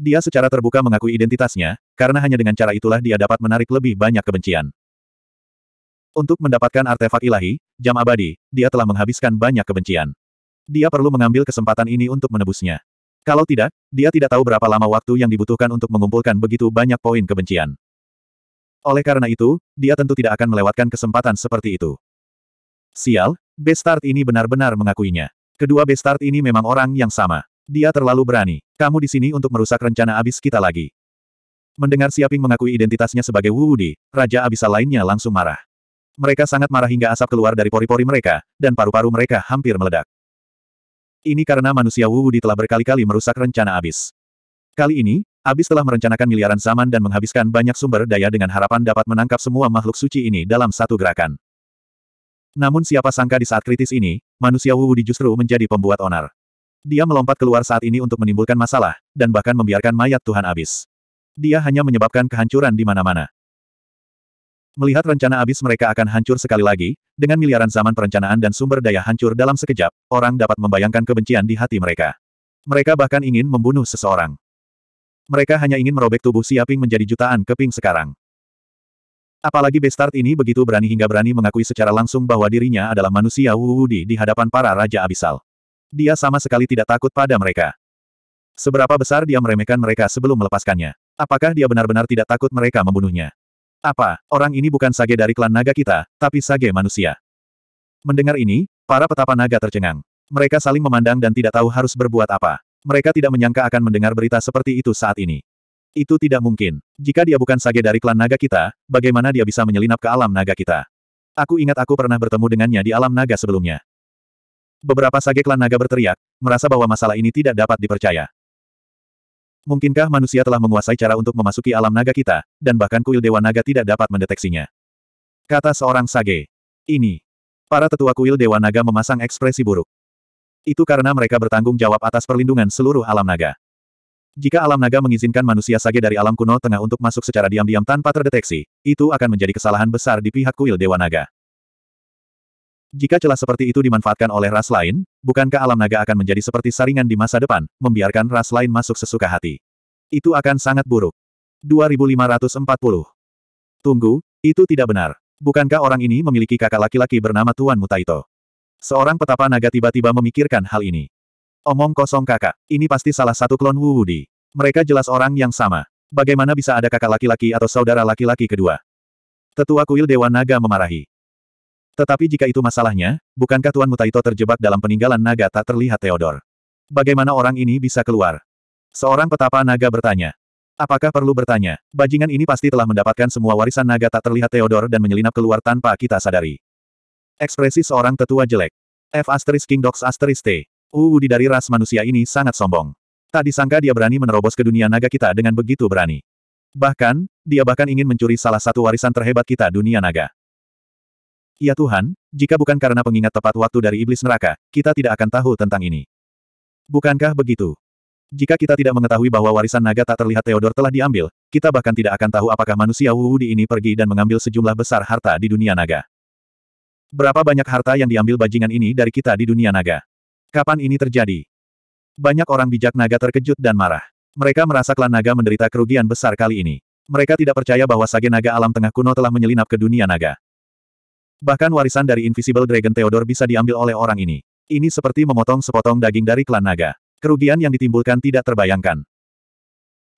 Dia secara terbuka mengakui identitasnya, karena hanya dengan cara itulah dia dapat menarik lebih banyak kebencian. Untuk mendapatkan artefak ilahi, jam abadi, dia telah menghabiskan banyak kebencian. Dia perlu mengambil kesempatan ini untuk menebusnya. Kalau tidak, dia tidak tahu berapa lama waktu yang dibutuhkan untuk mengumpulkan begitu banyak poin kebencian. Oleh karena itu, dia tentu tidak akan melewatkan kesempatan seperti itu. Sial, Bestart ini benar-benar mengakuinya. Kedua Bestart ini memang orang yang sama. Dia terlalu berani. Kamu di sini untuk merusak rencana abis kita lagi. Mendengar Siaping mengakui identitasnya sebagai Wu Wudi, Raja Abisa lainnya langsung marah. Mereka sangat marah hingga asap keluar dari pori-pori mereka, dan paru-paru mereka hampir meledak. Ini karena manusia Wu Wudi telah berkali-kali merusak rencana Abis. Kali ini, Abis telah merencanakan miliaran zaman dan menghabiskan banyak sumber daya dengan harapan dapat menangkap semua makhluk suci ini dalam satu gerakan. Namun siapa sangka di saat kritis ini, manusia Wu Wudi justru menjadi pembuat onar. Dia melompat keluar saat ini untuk menimbulkan masalah, dan bahkan membiarkan mayat Tuhan Abis. Dia hanya menyebabkan kehancuran di mana-mana. Melihat rencana abis mereka akan hancur sekali lagi, dengan miliaran zaman perencanaan dan sumber daya hancur dalam sekejap, orang dapat membayangkan kebencian di hati mereka. Mereka bahkan ingin membunuh seseorang. Mereka hanya ingin merobek tubuh Siaping menjadi jutaan keping sekarang. Apalagi Bestart ini begitu berani hingga berani mengakui secara langsung bahwa dirinya adalah manusia Wuwudi di hadapan para Raja Abisal. Dia sama sekali tidak takut pada mereka. Seberapa besar dia meremehkan mereka sebelum melepaskannya. Apakah dia benar-benar tidak takut mereka membunuhnya? Apa, orang ini bukan sage dari klan naga kita, tapi sage manusia. Mendengar ini, para petapa naga tercengang. Mereka saling memandang dan tidak tahu harus berbuat apa. Mereka tidak menyangka akan mendengar berita seperti itu saat ini. Itu tidak mungkin. Jika dia bukan sage dari klan naga kita, bagaimana dia bisa menyelinap ke alam naga kita? Aku ingat aku pernah bertemu dengannya di alam naga sebelumnya. Beberapa sage klan naga berteriak, merasa bahwa masalah ini tidak dapat dipercaya. Mungkinkah manusia telah menguasai cara untuk memasuki alam naga kita, dan bahkan kuil Dewa Naga tidak dapat mendeteksinya? Kata seorang sage. Ini. Para tetua kuil Dewa Naga memasang ekspresi buruk. Itu karena mereka bertanggung jawab atas perlindungan seluruh alam naga. Jika alam naga mengizinkan manusia sage dari alam kuno tengah untuk masuk secara diam-diam tanpa terdeteksi, itu akan menjadi kesalahan besar di pihak kuil Dewa Naga. Jika celah seperti itu dimanfaatkan oleh ras lain, bukankah alam naga akan menjadi seperti saringan di masa depan, membiarkan ras lain masuk sesuka hati? Itu akan sangat buruk. 2540. Tunggu, itu tidak benar. Bukankah orang ini memiliki kakak laki-laki bernama Tuan Mutaito? Seorang petapa naga tiba-tiba memikirkan hal ini. Omong kosong kakak, ini pasti salah satu klon Wu Wudi. Mereka jelas orang yang sama. Bagaimana bisa ada kakak laki-laki atau saudara laki-laki kedua? Tetua kuil Dewa Naga memarahi. Tetapi jika itu masalahnya, bukankah Tuan Mutaito terjebak dalam peninggalan naga tak terlihat Theodor? Bagaimana orang ini bisa keluar? Seorang petapa naga bertanya. Apakah perlu bertanya? Bajingan ini pasti telah mendapatkan semua warisan naga tak terlihat Theodor dan menyelinap keluar tanpa kita sadari. Ekspresi seorang tetua jelek. F asterisk King Dogs asterisk T. Uudi dari ras manusia ini sangat sombong. Tak disangka dia berani menerobos ke dunia naga kita dengan begitu berani. Bahkan, dia bahkan ingin mencuri salah satu warisan terhebat kita dunia naga. Ya Tuhan, jika bukan karena pengingat tepat waktu dari iblis neraka, kita tidak akan tahu tentang ini. Bukankah begitu? Jika kita tidak mengetahui bahwa warisan naga tak terlihat Theodor telah diambil, kita bahkan tidak akan tahu apakah manusia Wudi ini pergi dan mengambil sejumlah besar harta di dunia naga. Berapa banyak harta yang diambil bajingan ini dari kita di dunia naga? Kapan ini terjadi? Banyak orang bijak naga terkejut dan marah. Mereka merasa klan naga menderita kerugian besar kali ini. Mereka tidak percaya bahwa sage naga alam tengah kuno telah menyelinap ke dunia naga. Bahkan warisan dari Invisible Dragon Theodore bisa diambil oleh orang ini. Ini seperti memotong sepotong daging dari klan naga. Kerugian yang ditimbulkan tidak terbayangkan.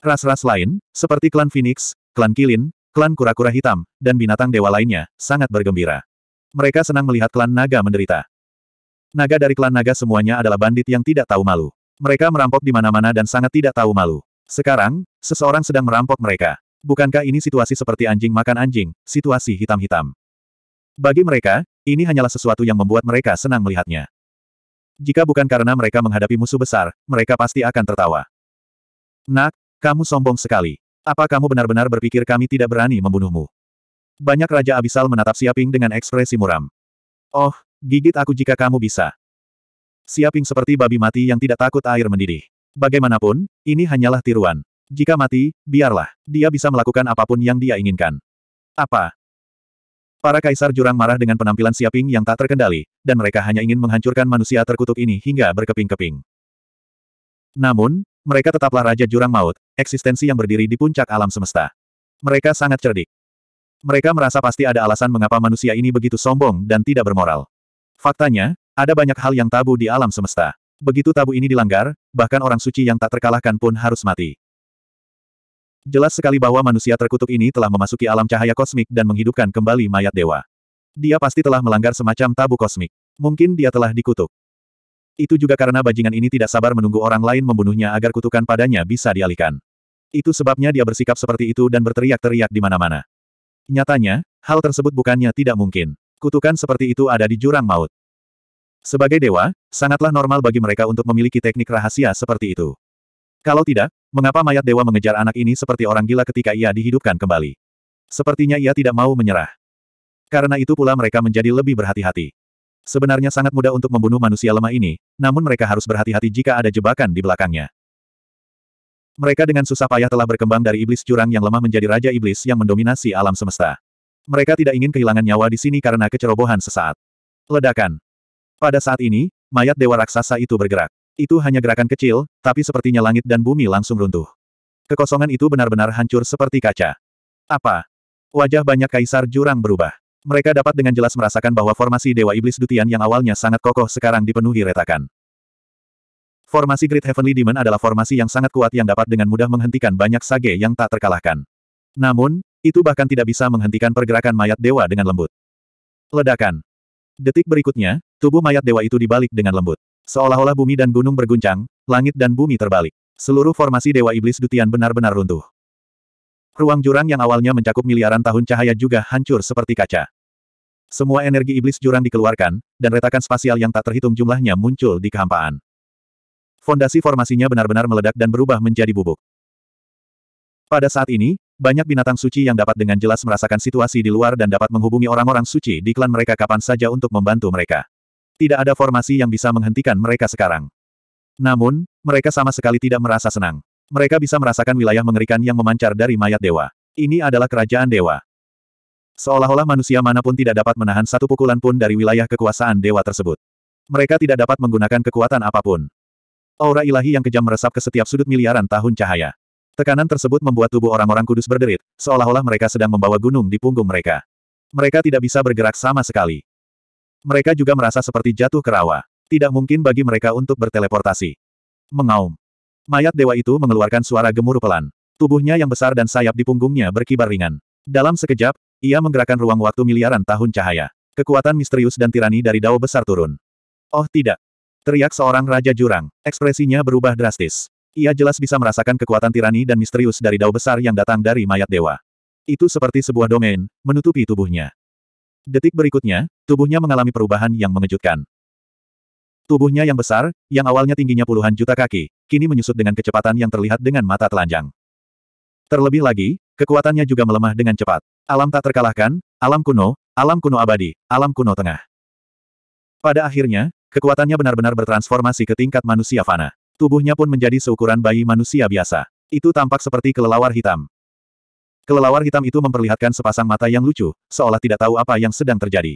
Ras-ras lain, seperti klan Phoenix, klan Kilin, klan kura-kura hitam, dan binatang dewa lainnya, sangat bergembira. Mereka senang melihat klan naga menderita. Naga dari klan naga semuanya adalah bandit yang tidak tahu malu. Mereka merampok di mana-mana dan sangat tidak tahu malu. Sekarang, seseorang sedang merampok mereka. Bukankah ini situasi seperti anjing makan anjing, situasi hitam-hitam? Bagi mereka, ini hanyalah sesuatu yang membuat mereka senang melihatnya. Jika bukan karena mereka menghadapi musuh besar, mereka pasti akan tertawa. Nak, kamu sombong sekali. Apa kamu benar-benar berpikir kami tidak berani membunuhmu? Banyak Raja Abisal menatap Siaping dengan ekspresi muram. Oh, gigit aku jika kamu bisa. Siaping seperti babi mati yang tidak takut air mendidih. Bagaimanapun, ini hanyalah tiruan. Jika mati, biarlah. Dia bisa melakukan apapun yang dia inginkan. Apa? Para kaisar jurang marah dengan penampilan Siaping yang tak terkendali, dan mereka hanya ingin menghancurkan manusia terkutuk ini hingga berkeping-keping. Namun, mereka tetaplah Raja Jurang Maut, eksistensi yang berdiri di puncak alam semesta. Mereka sangat cerdik. Mereka merasa pasti ada alasan mengapa manusia ini begitu sombong dan tidak bermoral. Faktanya, ada banyak hal yang tabu di alam semesta. Begitu tabu ini dilanggar, bahkan orang suci yang tak terkalahkan pun harus mati. Jelas sekali bahwa manusia terkutuk ini telah memasuki alam cahaya kosmik dan menghidupkan kembali mayat dewa. Dia pasti telah melanggar semacam tabu kosmik. Mungkin dia telah dikutuk. Itu juga karena bajingan ini tidak sabar menunggu orang lain membunuhnya agar kutukan padanya bisa dialihkan. Itu sebabnya dia bersikap seperti itu dan berteriak-teriak di mana-mana. Nyatanya, hal tersebut bukannya tidak mungkin. Kutukan seperti itu ada di jurang maut. Sebagai dewa, sangatlah normal bagi mereka untuk memiliki teknik rahasia seperti itu. Kalau tidak, Mengapa mayat dewa mengejar anak ini seperti orang gila ketika ia dihidupkan kembali? Sepertinya ia tidak mau menyerah. Karena itu pula mereka menjadi lebih berhati-hati. Sebenarnya sangat mudah untuk membunuh manusia lemah ini, namun mereka harus berhati-hati jika ada jebakan di belakangnya. Mereka dengan susah payah telah berkembang dari iblis curang yang lemah menjadi raja iblis yang mendominasi alam semesta. Mereka tidak ingin kehilangan nyawa di sini karena kecerobohan sesaat. Ledakan. Pada saat ini, mayat dewa raksasa itu bergerak. Itu hanya gerakan kecil, tapi sepertinya langit dan bumi langsung runtuh. Kekosongan itu benar-benar hancur seperti kaca. Apa? Wajah banyak kaisar jurang berubah. Mereka dapat dengan jelas merasakan bahwa formasi Dewa Iblis Dutian yang awalnya sangat kokoh sekarang dipenuhi retakan. Formasi Great Heavenly Demon adalah formasi yang sangat kuat yang dapat dengan mudah menghentikan banyak sage yang tak terkalahkan. Namun, itu bahkan tidak bisa menghentikan pergerakan mayat dewa dengan lembut. Ledakan. Detik berikutnya, tubuh mayat dewa itu dibalik dengan lembut. Seolah-olah bumi dan gunung berguncang, langit dan bumi terbalik. Seluruh formasi Dewa Iblis Dutian benar-benar runtuh. Ruang jurang yang awalnya mencakup miliaran tahun cahaya juga hancur seperti kaca. Semua energi iblis jurang dikeluarkan, dan retakan spasial yang tak terhitung jumlahnya muncul di kehampaan. Fondasi formasinya benar-benar meledak dan berubah menjadi bubuk. Pada saat ini, banyak binatang suci yang dapat dengan jelas merasakan situasi di luar dan dapat menghubungi orang-orang suci di klan mereka kapan saja untuk membantu mereka. Tidak ada formasi yang bisa menghentikan mereka sekarang. Namun, mereka sama sekali tidak merasa senang. Mereka bisa merasakan wilayah mengerikan yang memancar dari mayat dewa. Ini adalah kerajaan dewa. Seolah-olah manusia manapun tidak dapat menahan satu pukulan pun dari wilayah kekuasaan dewa tersebut. Mereka tidak dapat menggunakan kekuatan apapun. Aura ilahi yang kejam meresap ke setiap sudut miliaran tahun cahaya. Tekanan tersebut membuat tubuh orang-orang kudus berderit, seolah-olah mereka sedang membawa gunung di punggung mereka. Mereka tidak bisa bergerak sama sekali. Mereka juga merasa seperti jatuh ke rawa. Tidak mungkin bagi mereka untuk berteleportasi. Mengaum. Mayat dewa itu mengeluarkan suara gemuruh pelan. Tubuhnya yang besar dan sayap di punggungnya berkibar ringan. Dalam sekejap, ia menggerakkan ruang waktu miliaran tahun cahaya. Kekuatan misterius dan tirani dari dao besar turun. Oh tidak. Teriak seorang Raja Jurang. Ekspresinya berubah drastis. Ia jelas bisa merasakan kekuatan tirani dan misterius dari dao besar yang datang dari mayat dewa. Itu seperti sebuah domain, menutupi tubuhnya. Detik berikutnya, tubuhnya mengalami perubahan yang mengejutkan. Tubuhnya yang besar, yang awalnya tingginya puluhan juta kaki, kini menyusut dengan kecepatan yang terlihat dengan mata telanjang. Terlebih lagi, kekuatannya juga melemah dengan cepat. Alam tak terkalahkan, alam kuno, alam kuno abadi, alam kuno tengah. Pada akhirnya, kekuatannya benar-benar bertransformasi ke tingkat manusia fana. Tubuhnya pun menjadi seukuran bayi manusia biasa. Itu tampak seperti kelelawar hitam. Kelelawar hitam itu memperlihatkan sepasang mata yang lucu, seolah tidak tahu apa yang sedang terjadi.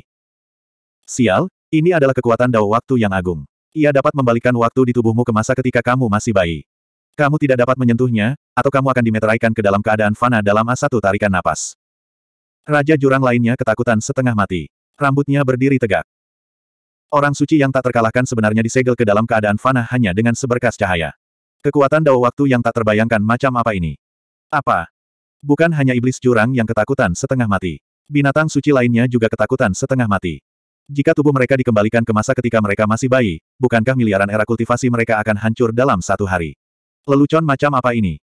Sial, ini adalah kekuatan dao waktu yang agung. Ia dapat membalikkan waktu di tubuhmu ke masa ketika kamu masih bayi. Kamu tidak dapat menyentuhnya, atau kamu akan dimeteraikan ke dalam keadaan fana dalam A1 tarikan napas. Raja jurang lainnya ketakutan setengah mati. Rambutnya berdiri tegak. Orang suci yang tak terkalahkan sebenarnya disegel ke dalam keadaan fana hanya dengan seberkas cahaya. Kekuatan dao waktu yang tak terbayangkan macam apa ini. Apa? Bukan hanya iblis jurang yang ketakutan setengah mati. Binatang suci lainnya juga ketakutan setengah mati. Jika tubuh mereka dikembalikan ke masa ketika mereka masih bayi, bukankah miliaran era kultivasi mereka akan hancur dalam satu hari? Lelucon macam apa ini?